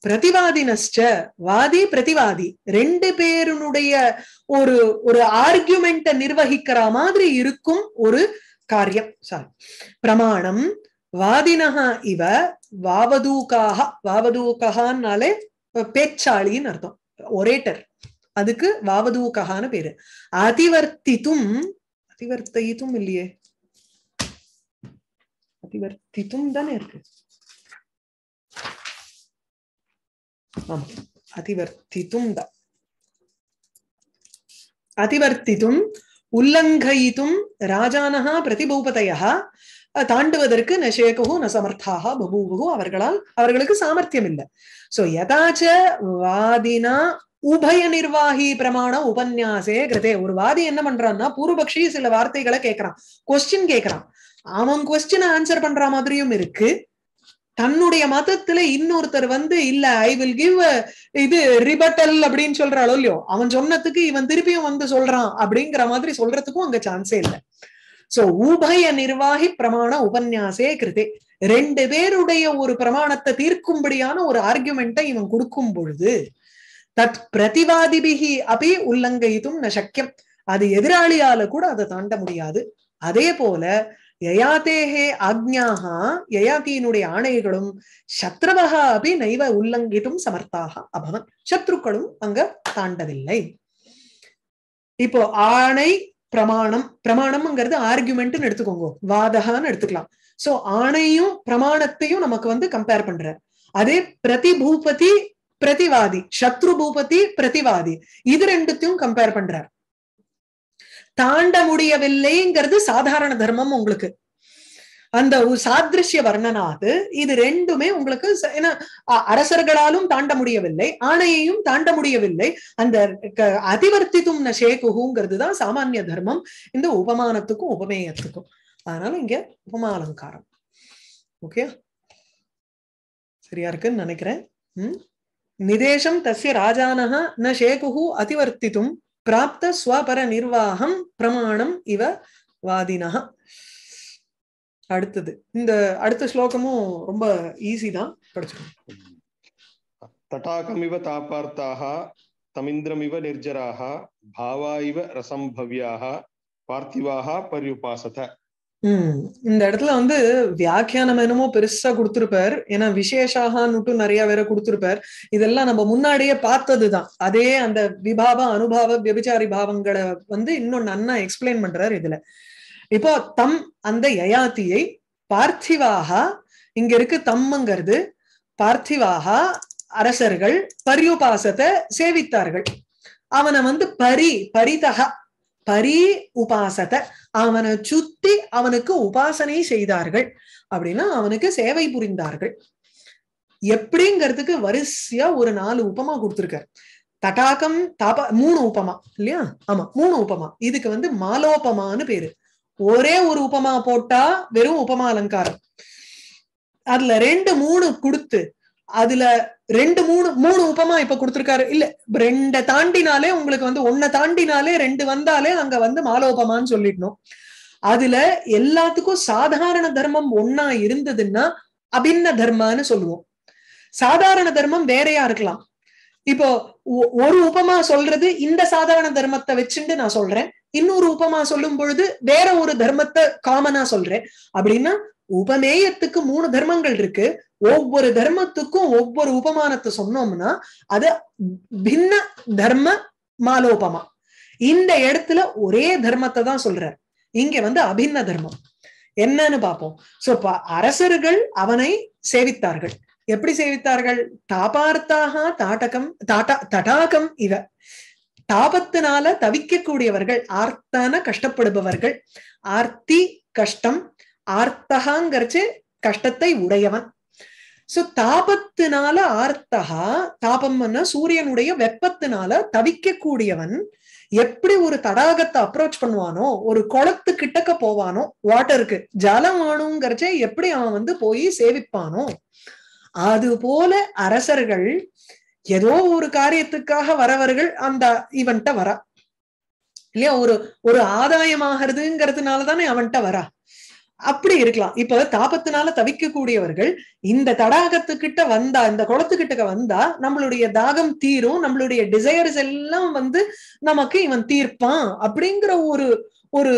பிரதிவாதினஸ்ட வாதி பிரதிவாதி ரெண்டு பேருனுடைய ஒரு ஒரு ஆர்கியூமெண்ட நிர்வகிக்கிற மாதிரி இருக்கும் ஒரு காரியம் சாரி பிரமாணம் வாதினஹா இவ வாவதூக்காக வாவதூக்கஹான்னாலே பேச்சாளின்னு அர்த்தம் ஒரேட்டர் அதுக்கு வாவதூக்கஹான்னு பேரு அதிவர்த்தித்தும் அதிவர்த்தித்தும் இல்லையே அதிவர்த்தித்தும் தானே இருக்கு ஆமா அதிவர்த்தித்தும் தான் அதிவர்த்தித்தும் உல்லங்கயித்தும் ராஜானஹா பிரதிபூபதையா தாண்டுவதற்கு நசேகவு ந சமர்த்தாக அவர்களால் அவர்களுக்கு சாமர்த்தியம் இல்லை சோ யதாச்ச வாதினா உபய நிர்வாகி பிரமாண உபன்யாசே கிருதே ஒரு வாதி என்ன பண்றான்னா பூர்வபக்ஷி சில வார்த்தைகளை கேட்கறான் கொஸ்டின் கேட்கறான் அவன் கொஸ்டின் ஆன்சர் பண்ற மாதிரியும் இருக்கு தன்னுடைய மதத்துல இன்னொருத்தர் வந்து இல்ல ஐ வில் கிவ் இது ரிபட்டல் அப்படின்னு சொல்றாளோ இல்லையோ அவன் சொன்னதுக்கு இவன் திருப்பியும் வந்து சொல்றான் அப்படிங்கிற மாதிரி சொல்றதுக்கும் அங்க சான்ஸே இல்லை சோ உபய நிர்வாகி பிரமாண உபன்யாசே கிருதே ரெண்டு பேருடைய ஒரு பிரமாணத்தை தீர்க்கும்படியான ஒரு ஆர்குமெண்ட்டை இவன் கொடுக்கும் பொழுது தத் பிரதிவாதிபிகி அபி உல்லங்கயித்தும் ந சக்கியம் அது எதிராளியால கூட அதை தாண்ட முடியாது அதே போல யயாத்தேகே ஆக்ஞாக யயாத்தியினுடைய ஆணைகளும் சத்ருவகா அப்படி நைவ உல்லங்கிட்டும் சமர்த்தாக அபவன் சத்ருக்களும் அங்க தாண்டவில்லை இப்போ ஆணை பிரமாணம் பிரமாணம்ங்கிறது ஆர்கியூமெண்ட்னு எடுத்துக்கோங்க வாதகான்னு எடுத்துக்கலாம் சோ ஆணையும் பிரமாணத்தையும் நமக்கு வந்து கம்பேர் பண்ற அதே பிரதிபூபதி பிரதிவாதி சத்ரு பூபதி பிரதிவாதி இது ரெண்டுத்தையும் கம்பேர் பண்றார் தாண்ட முடியவில்லைங்கிறது சாதாரண தர்மம் உங்களுக்கு அந்த சாதிருஷ்ய வர்ணனாது இது ரெண்டுமே உங்களுக்கு ஏன்னா அரசர்களாலும் தாண்ட முடியவில்லை ஆணையையும் தாண்ட முடியவில்லை அந்த அதிவர்த்தித்தும் நஷேகுங்கிறது தான் சாமானிய தர்மம் இந்த உபமானத்துக்கும் உபமேயத்துக்கும் அதனால இங்க உபமா அலங்காரம் ஓகே சரியா இருக்குன்னு நினைக்கிறேன் உம் நிதேசம் தசிய ராஜானஹா ந சேகு அதிவர்த்தித்தும் பிராப்த ஸ்வபர நிர்வாகம் பிரமாணம் இவ வாதினா அடுத்தது இந்த அடுத்த ஸ்லோகமும் ரொம்ப ஈஸி தான் படிச்சிருக்கோம் தட்டாகமிவ தாபார்த்தாக தமிந்திரமிவ நிர்ஜராக பாவா இவ ரசம்பவியாக பார்த்திவாக பரியுபாசத உம் இந்த இடத்துல வந்து வியாக்கியானம் என்னமோ பெருசா கொடுத்துருப்பார் ஏன்னா விசேஷாகன்னுட்டு நிறைய வேற கொடுத்துருப்பார் இதெல்லாம் நம்ம முன்னாடியே பார்த்ததுதான் அதே அந்த விபாவ அனுபாவ விபச்சாரி பாவங்களை வந்து இன்னும் நன்னா எக்ஸ்பிளைன் பண்றாரு இதுல இப்போ தம் அந்த யயாத்தியை பார்த்திவாக இங்க இருக்கு தம்முங்கிறது பார்த்திவாக அரசர்கள் பரியுபாசத்தை சேவித்தார்கள் அவனை வந்து பரி பரிதக பரி உபாசத்தை அவனை சுத்தி அவனுக்கு உபாசனை செய்தார்கள் அப்படின்னா அவனுக்கு சேவை புரிந்தார்கள் எப்படிங்கிறதுக்கு வரிசையா ஒரு நாலு உபமா கொடுத்துருக்காரு தட்டாக்கம் தாப மூணு உபமா இல்லையா ஆமா மூணு உபமா இதுக்கு வந்து மாலோபமான்னு பேரு ஒரே ஒரு உபமா போட்டா வெறும் உபமா அலங்காரம் அதுல ரெண்டு மூணு கொடுத்து அதுல ரெண்டு மூணு மூணு உபமா இப்ப கொடுத்துருக்காரு இல்ல ரெண்டை தாண்டினாலே உங்களுக்கு வந்து ஒன்ன தாண்டினாலே ரெண்டு வந்தாலே அங்க வந்து மாலோபமான்னு சொல்லிடணும் அதுல எல்லாத்துக்கும் சாதாரண தர்மம் ஒன்னா இருந்ததுன்னா அபின்ன தர்மான்னு சொல்லுவோம் சாதாரண தர்மம் வேறையா இருக்கலாம் இப்போ ஒரு உபமா சொல்றது இந்த சாதாரண தர்மத்தை வச்சுட்டு நான் சொல்றேன் இன்னொரு உபமா சொல்லும் பொழுது வேற ஒரு தர்மத்தை காமனா சொல்றேன் அப்படின்னா உபமேயத்துக்கு மூணு தர்மங்கள் இருக்கு ஒவ்வொரு தர்மத்துக்கும் ஒவ்வொரு உபமானத்தை சொன்னோம்னா அது பின்ன தர்ம மாலோபமா இந்த இடத்துல ஒரே தர்மத்தை தான் சொல்றார் இங்க வந்து அபின்ன தர்மம் என்னன்னு பார்ப்போம் சோ அரசர்கள் அவனை சேவித்தார்கள் எப்படி சேவித்தார்கள் தாபார்த்தாக தாட்டகம் தாட்டா தடாகம் இவ தாபத்தினால தவிக்கக்கூடியவர்கள் ஆர்த்தான கஷ்டப்படுபவர்கள் ஆர்த்தி கஷ்டம் ஆர்த்தகாங்கிறச்சு கஷ்டத்தை உடையவன் சோ தாபத்தினால ஆர்த்தகா தாபம்னா சூரியனுடைய வெப்பத்தினால தவிக்கக்கூடியவன் எப்படி ஒரு தடாகத்தை அப்ரோச் பண்ணுவானோ ஒரு குளத்து கிட்டக்க போவானோ வாட்டருக்கு ஜலம் ஆணுங்கிறச்சே எப்படி அவன் வந்து போய் சேவிப்பானோ அது போல அரசர்கள் ஏதோ ஒரு காரியத்துக்காக வரவர்கள் அந்த இவன்கிட்ட வரா இல்லையா ஒரு ஒரு ஆதாயமாகிறதுங்கிறதுனால தானே அவன்கிட்ட வரா அப்படி இருக்கலாம் இப்ப தாபத்தினால தவிக்கக்கூடியவர்கள் இந்த தடாகத்துக்கிட்ட வந்தா இந்த குளத்துக்கிட்ட வந்தா நம்மளுடைய தாகம் தீரும் நம்மளுடைய டிசையர்ஸ் எல்லாம் வந்து நமக்கு இவன் தீர்ப்பான் அப்படிங்கிற ஒரு ஒரு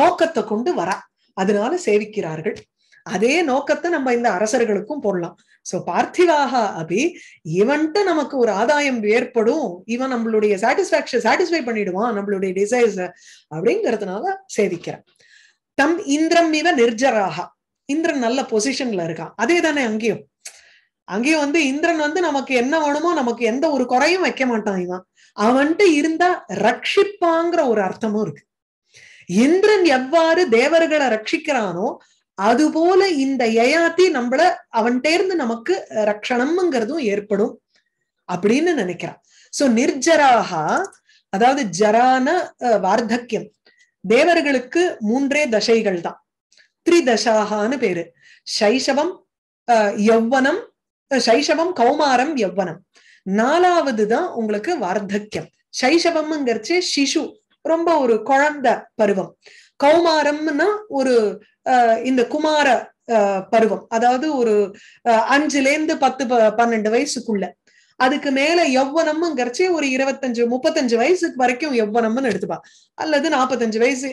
நோக்கத்தை கொண்டு வரா அதனால சேவிக்கிறார்கள் அதே நோக்கத்தை நம்ம இந்த அரசர்களுக்கும் போடலாம் சோ பார்த்திவாக அபி இவன்ட்டு நமக்கு ஒரு ஆதாயம் ஏற்படும் இவன் நம்மளுடைய சாட்டிஸ்பாக்சன் சாட்டிஸ்ஃபை பண்ணிடுவான் நம்மளுடைய டிசைர்ஸ் அப்படிங்கறதுனால சேவிக்கிறான் தம் இந்திரம் இவ நிர்ஜராக இந்திரன் நல்ல பொசிஷன்ல இருக்கான் அதே தானே அங்கேயும் அங்கேயும் வந்து இந்திரன் வந்து நமக்கு என்ன வேணுமோ நமக்கு எந்த ஒரு குறையும் வைக்க மாட்டான் இவன் அவன்ட்டு இருந்தா ரட்சிப்பாங்கிற ஒரு அர்த்தமும் இருக்கு இந்திரன் எவ்வாறு தேவர்களை ரட்சிக்கிறானோ அதுபோல இந்த யயாத்தி நம்மள அவன்கிட்டேருந்து நமக்கு ரட்சணம்ங்கிறதும் ஏற்படும் அப்படின்னு நினைக்கிறான் சோ நிர்ஜராக அதாவது ஜரான வார்த்தக்கியம் தேவர்களுக்கு மூன்றே தசைகள் தான் திரிதசாகான்னு பேரு சைஷவம் யௌவனம் சைஷவம் கௌமாரம் யௌவனம் நாலாவது தான் உங்களுக்கு வார்த்தக்கியம் சைஷவம்ங்கிறச்சு சிசு ரொம்ப ஒரு குழந்த பருவம் கௌமாரம்னா ஒரு இந்த குமார பருவம் அதாவது ஒரு அஞ்சுல இருந்து பத்து பன்னெண்டு வயசுக்குள்ள அதுக்கு மேல எவ்வனம்ங்கிறச்சே ஒரு இருபத்தஞ்சு முப்பத்தஞ்சு வயசுக்கு வரைக்கும் எவ்வனம்னு எடுத்துப்பா அல்லது நாற்பத்தஞ்சு வயசு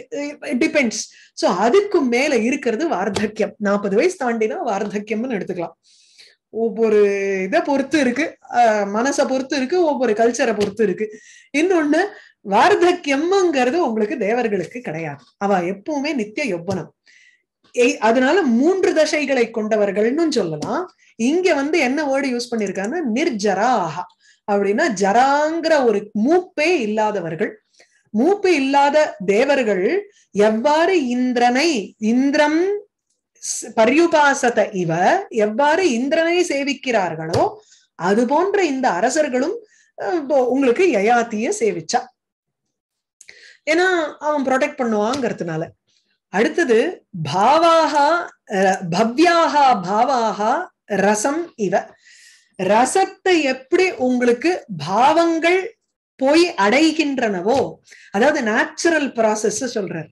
டிபெண்ட்ஸ் சோ அதுக்கும் மேல இருக்கிறது வார்த்தக்கியம் நாற்பது வயசு தாண்டினா வார்த்தக்கியம்னு எடுத்துக்கலாம் ஒவ்வொரு இதை பொறுத்து இருக்கு மனசை பொறுத்து இருக்கு ஒவ்வொரு கல்ச்சரை பொறுத்து இருக்கு இன்னொன்னு வார்த்தக்கியம்ங்கிறது உங்களுக்கு தேவர்களுக்கு கிடையாது அவ எப்பவுமே நித்திய யொவ்வனம் அதனால மூன்று தசைகளை கொண்டவர்கள்னு சொல்லலாம் இங்க வந்து என்ன வேர்டு யூஸ் பண்ணிருக்காங்கன்னா நிர்ஜரா அப்படின்னா ஜராங்கிற ஒரு மூப்பே இல்லாதவர்கள் மூப்பு இல்லாத தேவர்கள் எவ்வாறு இந்திரனை இந்திரம் பரியுபாசத இவ எவ்வாறு இந்திரனை சேவிக்கிறார்களோ அது போன்ற இந்த அரசர்களும் உங்களுக்கு யயாத்திய சேவிச்சா ஏன்னா அவன் ப்ரொடெக்ட் பண்ணுவாங்கிறதுனால அடுத்தது பாவாக பவ்யாக பாவாக ரசம் இவ ரசத்தை எப்படி உங்களுக்கு பாவங்கள் போய் அடைகின்றனவோ அதாவது நேச்சுரல் ப்ராசஸ் சொல்றார்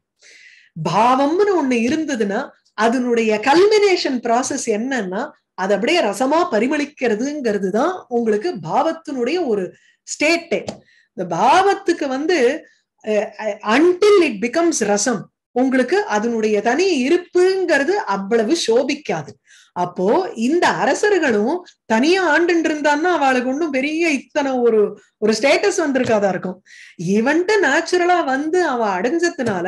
பாவம்னு ஒண்ணு இருந்ததுன்னா அதனுடைய கல்மினேஷன் ப்ராசஸ் என்னன்னா அது அப்படியே ரசமா பரிமளிக்கிறதுங்கிறது தான் உங்களுக்கு பாவத்தினுடைய ஒரு ஸ்டேட்டே இந்த பாவத்துக்கு வந்து அன்டில் இட் பிகம்ஸ் ரசம் உங்களுக்கு அதனுடைய தனி இருப்புங்கிறது அவ்வளவு சோபிக்காது அப்போ இந்த அரசர்களும் தனியா ஆண்டுன்னு இருந்தான்னா அவளுக்கு ஒண்ணும் பெரிய இத்தனை ஒரு ஒரு ஸ்டேட்டஸ் வந்திருக்காதா இருக்கும் இவன்ட்டு நேச்சுரலா வந்து அவ அடைஞ்சதுனால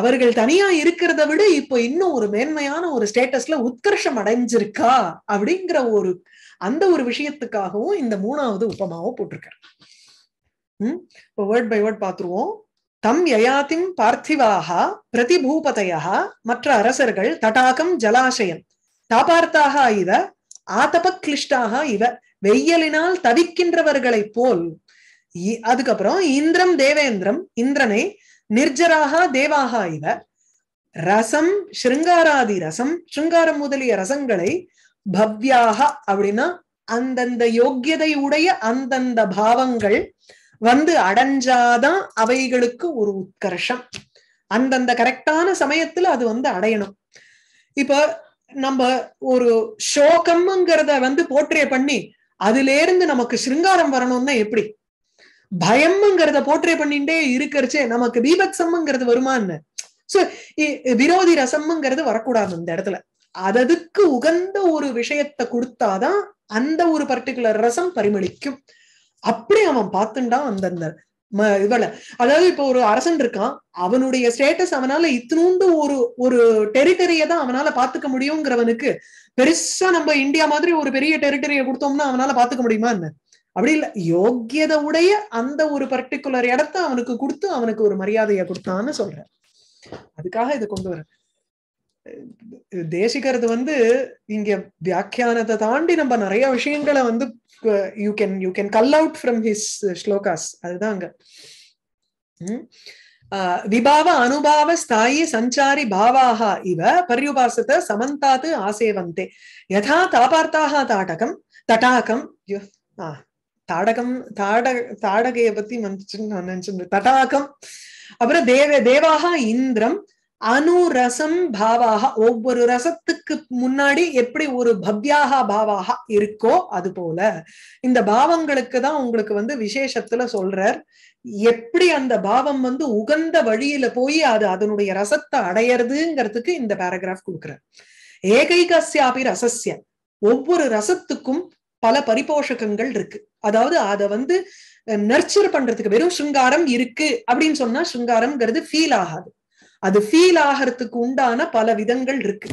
அவர்கள் தனியா இருக்கிறத விட இப்போ இன்னும் ஒரு மேன்மையான ஒரு ஸ்டேட்டஸ்ல உத்கர்ஷம் அடைஞ்சிருக்கா அப்படிங்கிற ஒரு அந்த ஒரு விஷயத்துக்காகவும் இந்த மூணாவது உபமாவை போட்டிருக்காரு இப்போ வேர்ட் பை வேர்ட் பாத்துருவோம் தம் யயாத்திம் பார்த்திவாக பிரதிபூபதையா மற்ற அரசர்கள் தடாகம் ஜலாசயம் தாபார்த்தாக இவ ஆதபக்லிஷ்டாக இவ வெய்யலினால் தவிக்கின்றவர்களைப் போல் அதுக்கப்புறம் இந்திரம் தேவேந்திரம் இந்திரனை நிர்ஜராக தேவாக இவ ரசம் ஸ்ருங்காராதி ரசம் ஸ்ருங்காரம் முதலிய ரசங்களை பவ்யாக அப்படின்னா அந்தந்த யோக்கியதை உடைய அந்தந்த பாவங்கள் வந்து அடைஞ்சாதான் அவைகளுக்கு ஒரு உத்கர்ஷம் அந்தந்த கரெக்டான சமயத்துல அது வந்து அடையணும் இப்ப நம்ம ஒரு சோகம்ங்கிறத வந்து போற்றிய பண்ணி அதுல இருந்து நமக்கு சிருங்காரம் வரணும்னா எப்படி பயம்ங்கிறத போற்றிய பண்ணிட்டே இருக்கிறச்சே நமக்கு தீபக்சம்ங்கிறது வருமான்னு விரோதி ரசம்ங்கிறது வரக்கூடாது இந்த இடத்துல அததுக்கு உகந்த ஒரு விஷயத்தை கொடுத்தாதான் அந்த ஒரு பர்டிகுலர் ரசம் பரிமளிக்கும் அப்படி அவன் பார்த்துண்டான் அந்த இவள அதாவது இப்போ ஒரு அரசன் இருக்கான் அவனுடைய ஸ்டேட்டஸ் அவனால இத்தினூண்டு ஒரு ஒரு டெரிட்டரியை தான் அவனால பாத்துக்க முடியுங்கிறவனுக்கு பெருசா நம்ம இந்தியா மாதிரி ஒரு பெரிய டெரிட்டரிய கொடுத்தோம்னா அவனால பாத்துக்க முடியுமா என்ன அப்படி இல்ல யோகியத உடைய அந்த ஒரு பர்டிகுலர் இடத்த அவனுக்கு கொடுத்து அவனுக்கு ஒரு மரியாதையை கொடுத்தான்னு சொல்றேன் அதுக்காக இதை கொண்டு வர தேசிகரது வந்து இங்க வியாக்கியானத்தை தாண்டி நம்ம நிறைய விஷயங்களை வந்து you can you can cull out from his shlokas அதுதான் அங்க விபாவ அனுபாவ ஸ்தாயி சஞ்சாரி பாவாக இவ பரியுபாசத சமந்தாத்து ஆசேவந்தே யதா தாபார்த்தாக தாடகம் தடாகம் தாடகம் தாட தாடகையை பத்தி வந்துச்சுன்னு நான் நினைச்சிருந்தேன் தடாகம் அப்புறம் தேவ தேவாக இந்திரம் அனுரசம் பாவாக ஒவ்வொரு ரசத்துக்கு முன்னாடி எப்படி ஒரு பவ்யாக பாவாக இருக்கோ அது போல இந்த பாவங்களுக்கு தான் உங்களுக்கு வந்து விசேஷத்துல சொல்றார் எப்படி அந்த பாவம் வந்து உகந்த வழியில போய் அது அதனுடைய ரசத்தை அடையிறதுங்கிறதுக்கு இந்த பேராகிராஃப் கொடுக்குறார் ஏகைகசியாபி ரசசிய ஒவ்வொரு ரசத்துக்கும் பல பரிபோஷகங்கள் இருக்கு அதாவது அதை வந்து நர்ச்சர் பண்றதுக்கு வெறும் சுங்காரம் இருக்கு அப்படின்னு சொன்னா சுங்காரம்ங்கிறது ஃபீல் ஆகாது அது ஃபீல் ஆகிறதுக்கு உண்டான பல விதங்கள் இருக்கு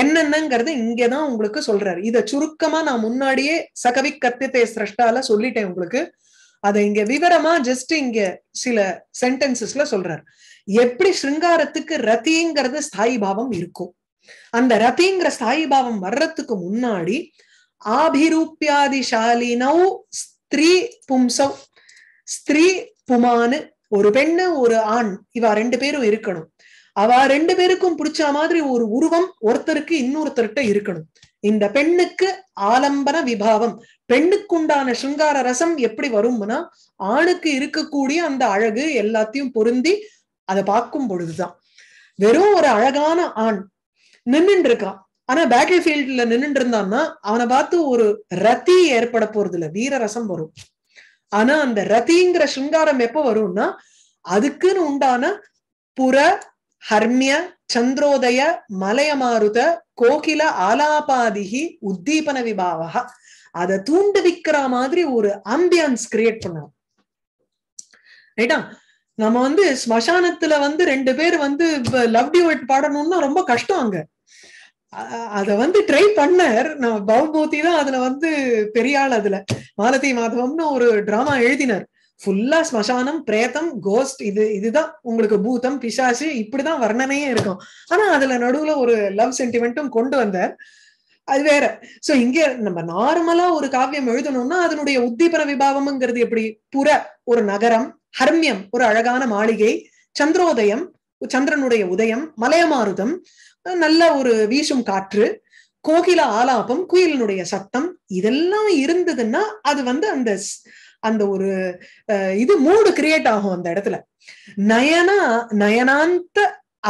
என்னென்னங்கிறது இங்கதான் உங்களுக்கு சொல்றாரு இத சுருக்கமா நான் முன்னாடியே சகவி கத்தியத்தை சிரஷ்டால சொல்லிட்டேன் உங்களுக்கு அதை இங்க விவரமா ஜஸ்ட் இங்க சில சென்டென்சஸ்ல சொல்றாரு எப்படி ஸ்ருங்காரத்துக்கு ரத்திங்கிறது ஸ்தாயி பாவம் இருக்கும் அந்த ரத்திங்கிற ஸ்தாயி பாவம் வர்றதுக்கு முன்னாடி ஆபிரூப்பியாதிசாலினௌ ஸ்திரீ பும்சவ் ஸ்திரீ புமானு ஒரு பெண்ணு ஒரு ஆண் இவா ரெண்டு பேரும் இருக்கணும் அவ ரெண்டு பேருக்கும் பிடிச்ச மாதிரி ஒரு உருவம் ஒருத்தருக்கு இன்னொருத்தர்கிட்ட இருக்கணும் இந்த பெண்ணுக்கு ஆலம்பன விபாவம் பெண்ணுக்குண்டான சிங்கார ரசம் எப்படி வரும்னா ஆணுக்கு இருக்கக்கூடிய அந்த அழகு எல்லாத்தையும் பொருந்தி அதை பார்க்கும் பொழுதுதான் வெறும் ஒரு அழகான ஆண் நின்னுட்டு இருக்கான் ஆனா பேட்டில் ஃபீல்ட்ல நின்னுட்டு இருந்தான்னா அவனை பார்த்து ஒரு ரத்தி ஏற்பட போறது இல்ல வீர ரசம் வரும் ஆனா அந்த ரதிங்கிற சிங்காரம் எப்ப வரும்னா அதுக்குன்னு உண்டான புற ஹர்மிய சந்திரோதய மலையமாருத கோகில ஆலாபாதிகி உத்தீபன விபாவகா அதை தூண்டுவிக்கிற மாதிரி ஒரு அம்பியன்ஸ் கிரியேட் பண்ணும் ரைட்டா நம்ம வந்து ஸ்மசானத்துல வந்து ரெண்டு பேர் வந்து லவ் டியூட் பாடணும்னா ரொம்ப கஷ்டம் அங்க அத வந்து ட்ரை பண்ணார் நம்ம பவமூர்த்தி தான் அதுல வந்து பெரிய ஆள் அதுல மாலதி மாதவம்னு ஒரு டிராமா எழுதினார் ஃபுல்லா ஸ்மசானம் பிரேதம் கோஸ்ட் இது இதுதான் உங்களுக்கு பூதம் பிசாசு இப்படிதான் வர்ணனையே இருக்கும் ஆனா அதுல நடுவுல ஒரு லவ் சென்டிமெண்ட்டும் கொண்டு வந்தார் அது வேற சோ இங்க நம்ம நார்மலா ஒரு காவியம் எழுதணும்னா அதனுடைய உத்திபர விபாவம்ங்கிறது எப்படி புற ஒரு நகரம் ஹர்மியம் ஒரு அழகான மாளிகை சந்திரோதயம் சந்திரனுடைய உதயம் மலையமாருதம் நல்ல ஒரு வீசும் காற்று கோகில ஆலாபம் குயிலினுடைய சத்தம் இதெல்லாம் இருந்ததுன்னா அது வந்து அந்த அந்த ஒரு இது மூடு கிரியேட் ஆகும் அந்த இடத்துல நயனா நயனாந்த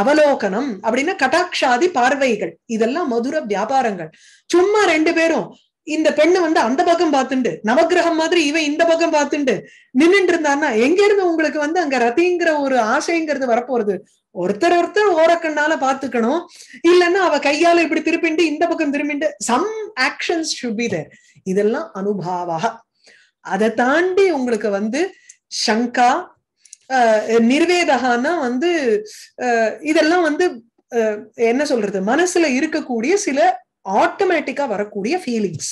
அவலோகனம் அப்படின்னா கட்டாட்சாதி பார்வைகள் இதெல்லாம் மதுர வியாபாரங்கள் சும்மா ரெண்டு பேரும் இந்த பெண்ணு வந்து அந்த பக்கம் பார்த்துண்டு நவகிரகம் மாதிரி இவன் இந்த பக்கம் பார்த்துண்டு நின்றுட்டு இருந்தான்னா எங்க இருந்து உங்களுக்கு வந்து அங்க ரத்திங்கிற ஒரு ஆசைங்கிறது வரப்போறது ஒருத்தர் ஒருத்தர் ஓரக்கண்ணால பாத்துக்கணும் இல்லைன்னா அவ கையால இப்படி திருப்பிண்டு இந்த பக்கம் திரும்பிண்டு சம் ஆக்ஷன்ஸ் இதெல்லாம் அனுபாவாக அதை தாண்டி உங்களுக்கு வந்து சங்கா நிர்வேதகான்னா வந்து இதெல்லாம் வந்து என்ன சொல்றது மனசுல இருக்கக்கூடிய சில ஆட்டோமேட்டிக்கா வரக்கூடிய ஃபீலிங்ஸ்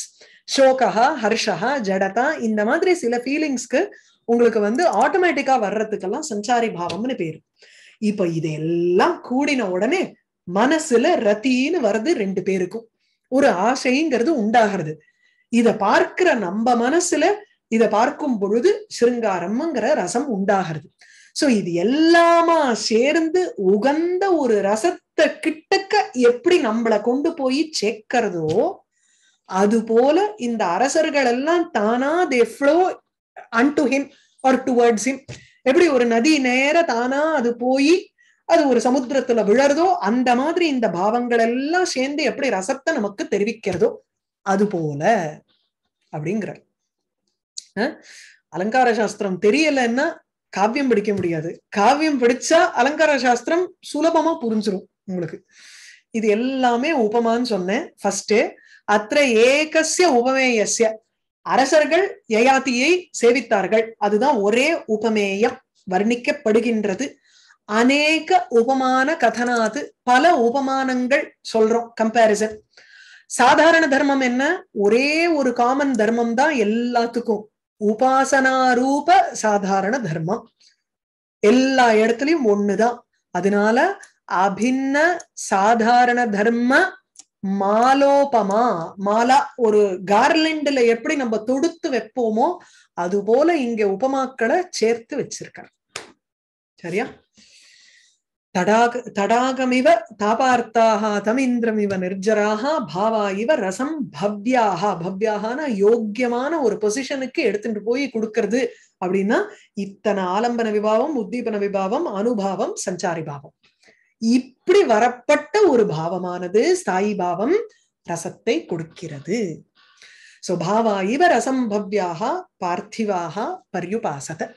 சோகா ஹர்ஷகா ஜடதா இந்த மாதிரி சில ஃபீலிங்ஸ்க்கு உங்களுக்கு வந்து ஆட்டோமேட்டிக்கா வர்றதுக்கெல்லாம் சஞ்சாரி பாவம்னு பேரு இப்ப இதெல்லாம் கூடின உடனே மனசுல ரத்தின்னு வர்றது ரெண்டு பேருக்கும் ஒரு ஆசைங்கிறது உண்டாகிறது இத பார்க்கிற நம்ம மனசுல இத பார்க்கும் பொழுது சிருங்காரம்ங்கிற ரசம் உண்டாகிறது சோ இது எல்லாமா சேர்ந்து உகந்த ஒரு ரசத்தை கிட்டக்க எப்படி நம்மளை கொண்டு போய் சேர்க்கிறதோ அது போல இந்த அரசர்கள் எல்லாம் தானா they flow unto him or towards him எப்படி ஒரு நதி நேர தானா அது போய் அது ஒரு சமுத்திரத்துல விழறதோ அந்த மாதிரி இந்த பாவங்கள் எல்லாம் சேர்ந்து எப்படி ரசத்தை நமக்கு தெரிவிக்கிறதோ அது போல அப்படிங்கிறார் அலங்கார சாஸ்திரம் தெரியலன்னா காவியம் படிக்க முடியாது காவியம் படிச்சா அலங்கார சாஸ்திரம் சுலபமா புரிஞ்சிடும் உங்களுக்கு இது எல்லாமே உபமான்னு சொன்னேன் ஃபர்ஸ்ட் அத்த ஏகசிய உபமேயசிய அரசர்கள் யயாத்தியை சேவித்தார்கள் அதுதான் ஒரே உபமேயம் வர்ணிக்கப்படுகின்றது அநேக உபமான கதனாது பல உபமானங்கள் சொல்றோம் கம்பாரிசன் சாதாரண தர்மம் என்ன ஒரே ஒரு காமன் தர்மம் தான் எல்லாத்துக்கும் உபாசனாரூப சாதாரண தர்மம் எல்லா இடத்துலயும் ஒண்ணுதான் அதனால அபின்ன சாதாரண தர்ம மாலோபமா மாலா ஒரு கார்லண்ட்ல எப்படி நம்ம தொடுத்து வைப்போமோ அது போல இங்க உபமாக்களை சேர்த்து வச்சிருக்க சரியா தடாக தடாகமிவ தாபார்த்தாக தமிந்திரமிவ நிர்ஜராக பாவா இவ ரசம் பவ்யாக பவ்யாகனா யோக்கியமான ஒரு பொசிஷனுக்கு எடுத்துட்டு போய் கொடுக்கறது அப்படின்னா இத்தனை ஆலம்பன விபாவம் உத்தீபன விபாவம் அனுபாவம் சஞ்சாரி பாவம் இப்படி வரப்பட்ட ஒரு பாவமானது ஸ்தாயி பாவம் ரசத்தை கொடுக்கிறது சோ பாவா இவ ரசம் பவ்யாக பார்த்திவாக பர்யுபாசத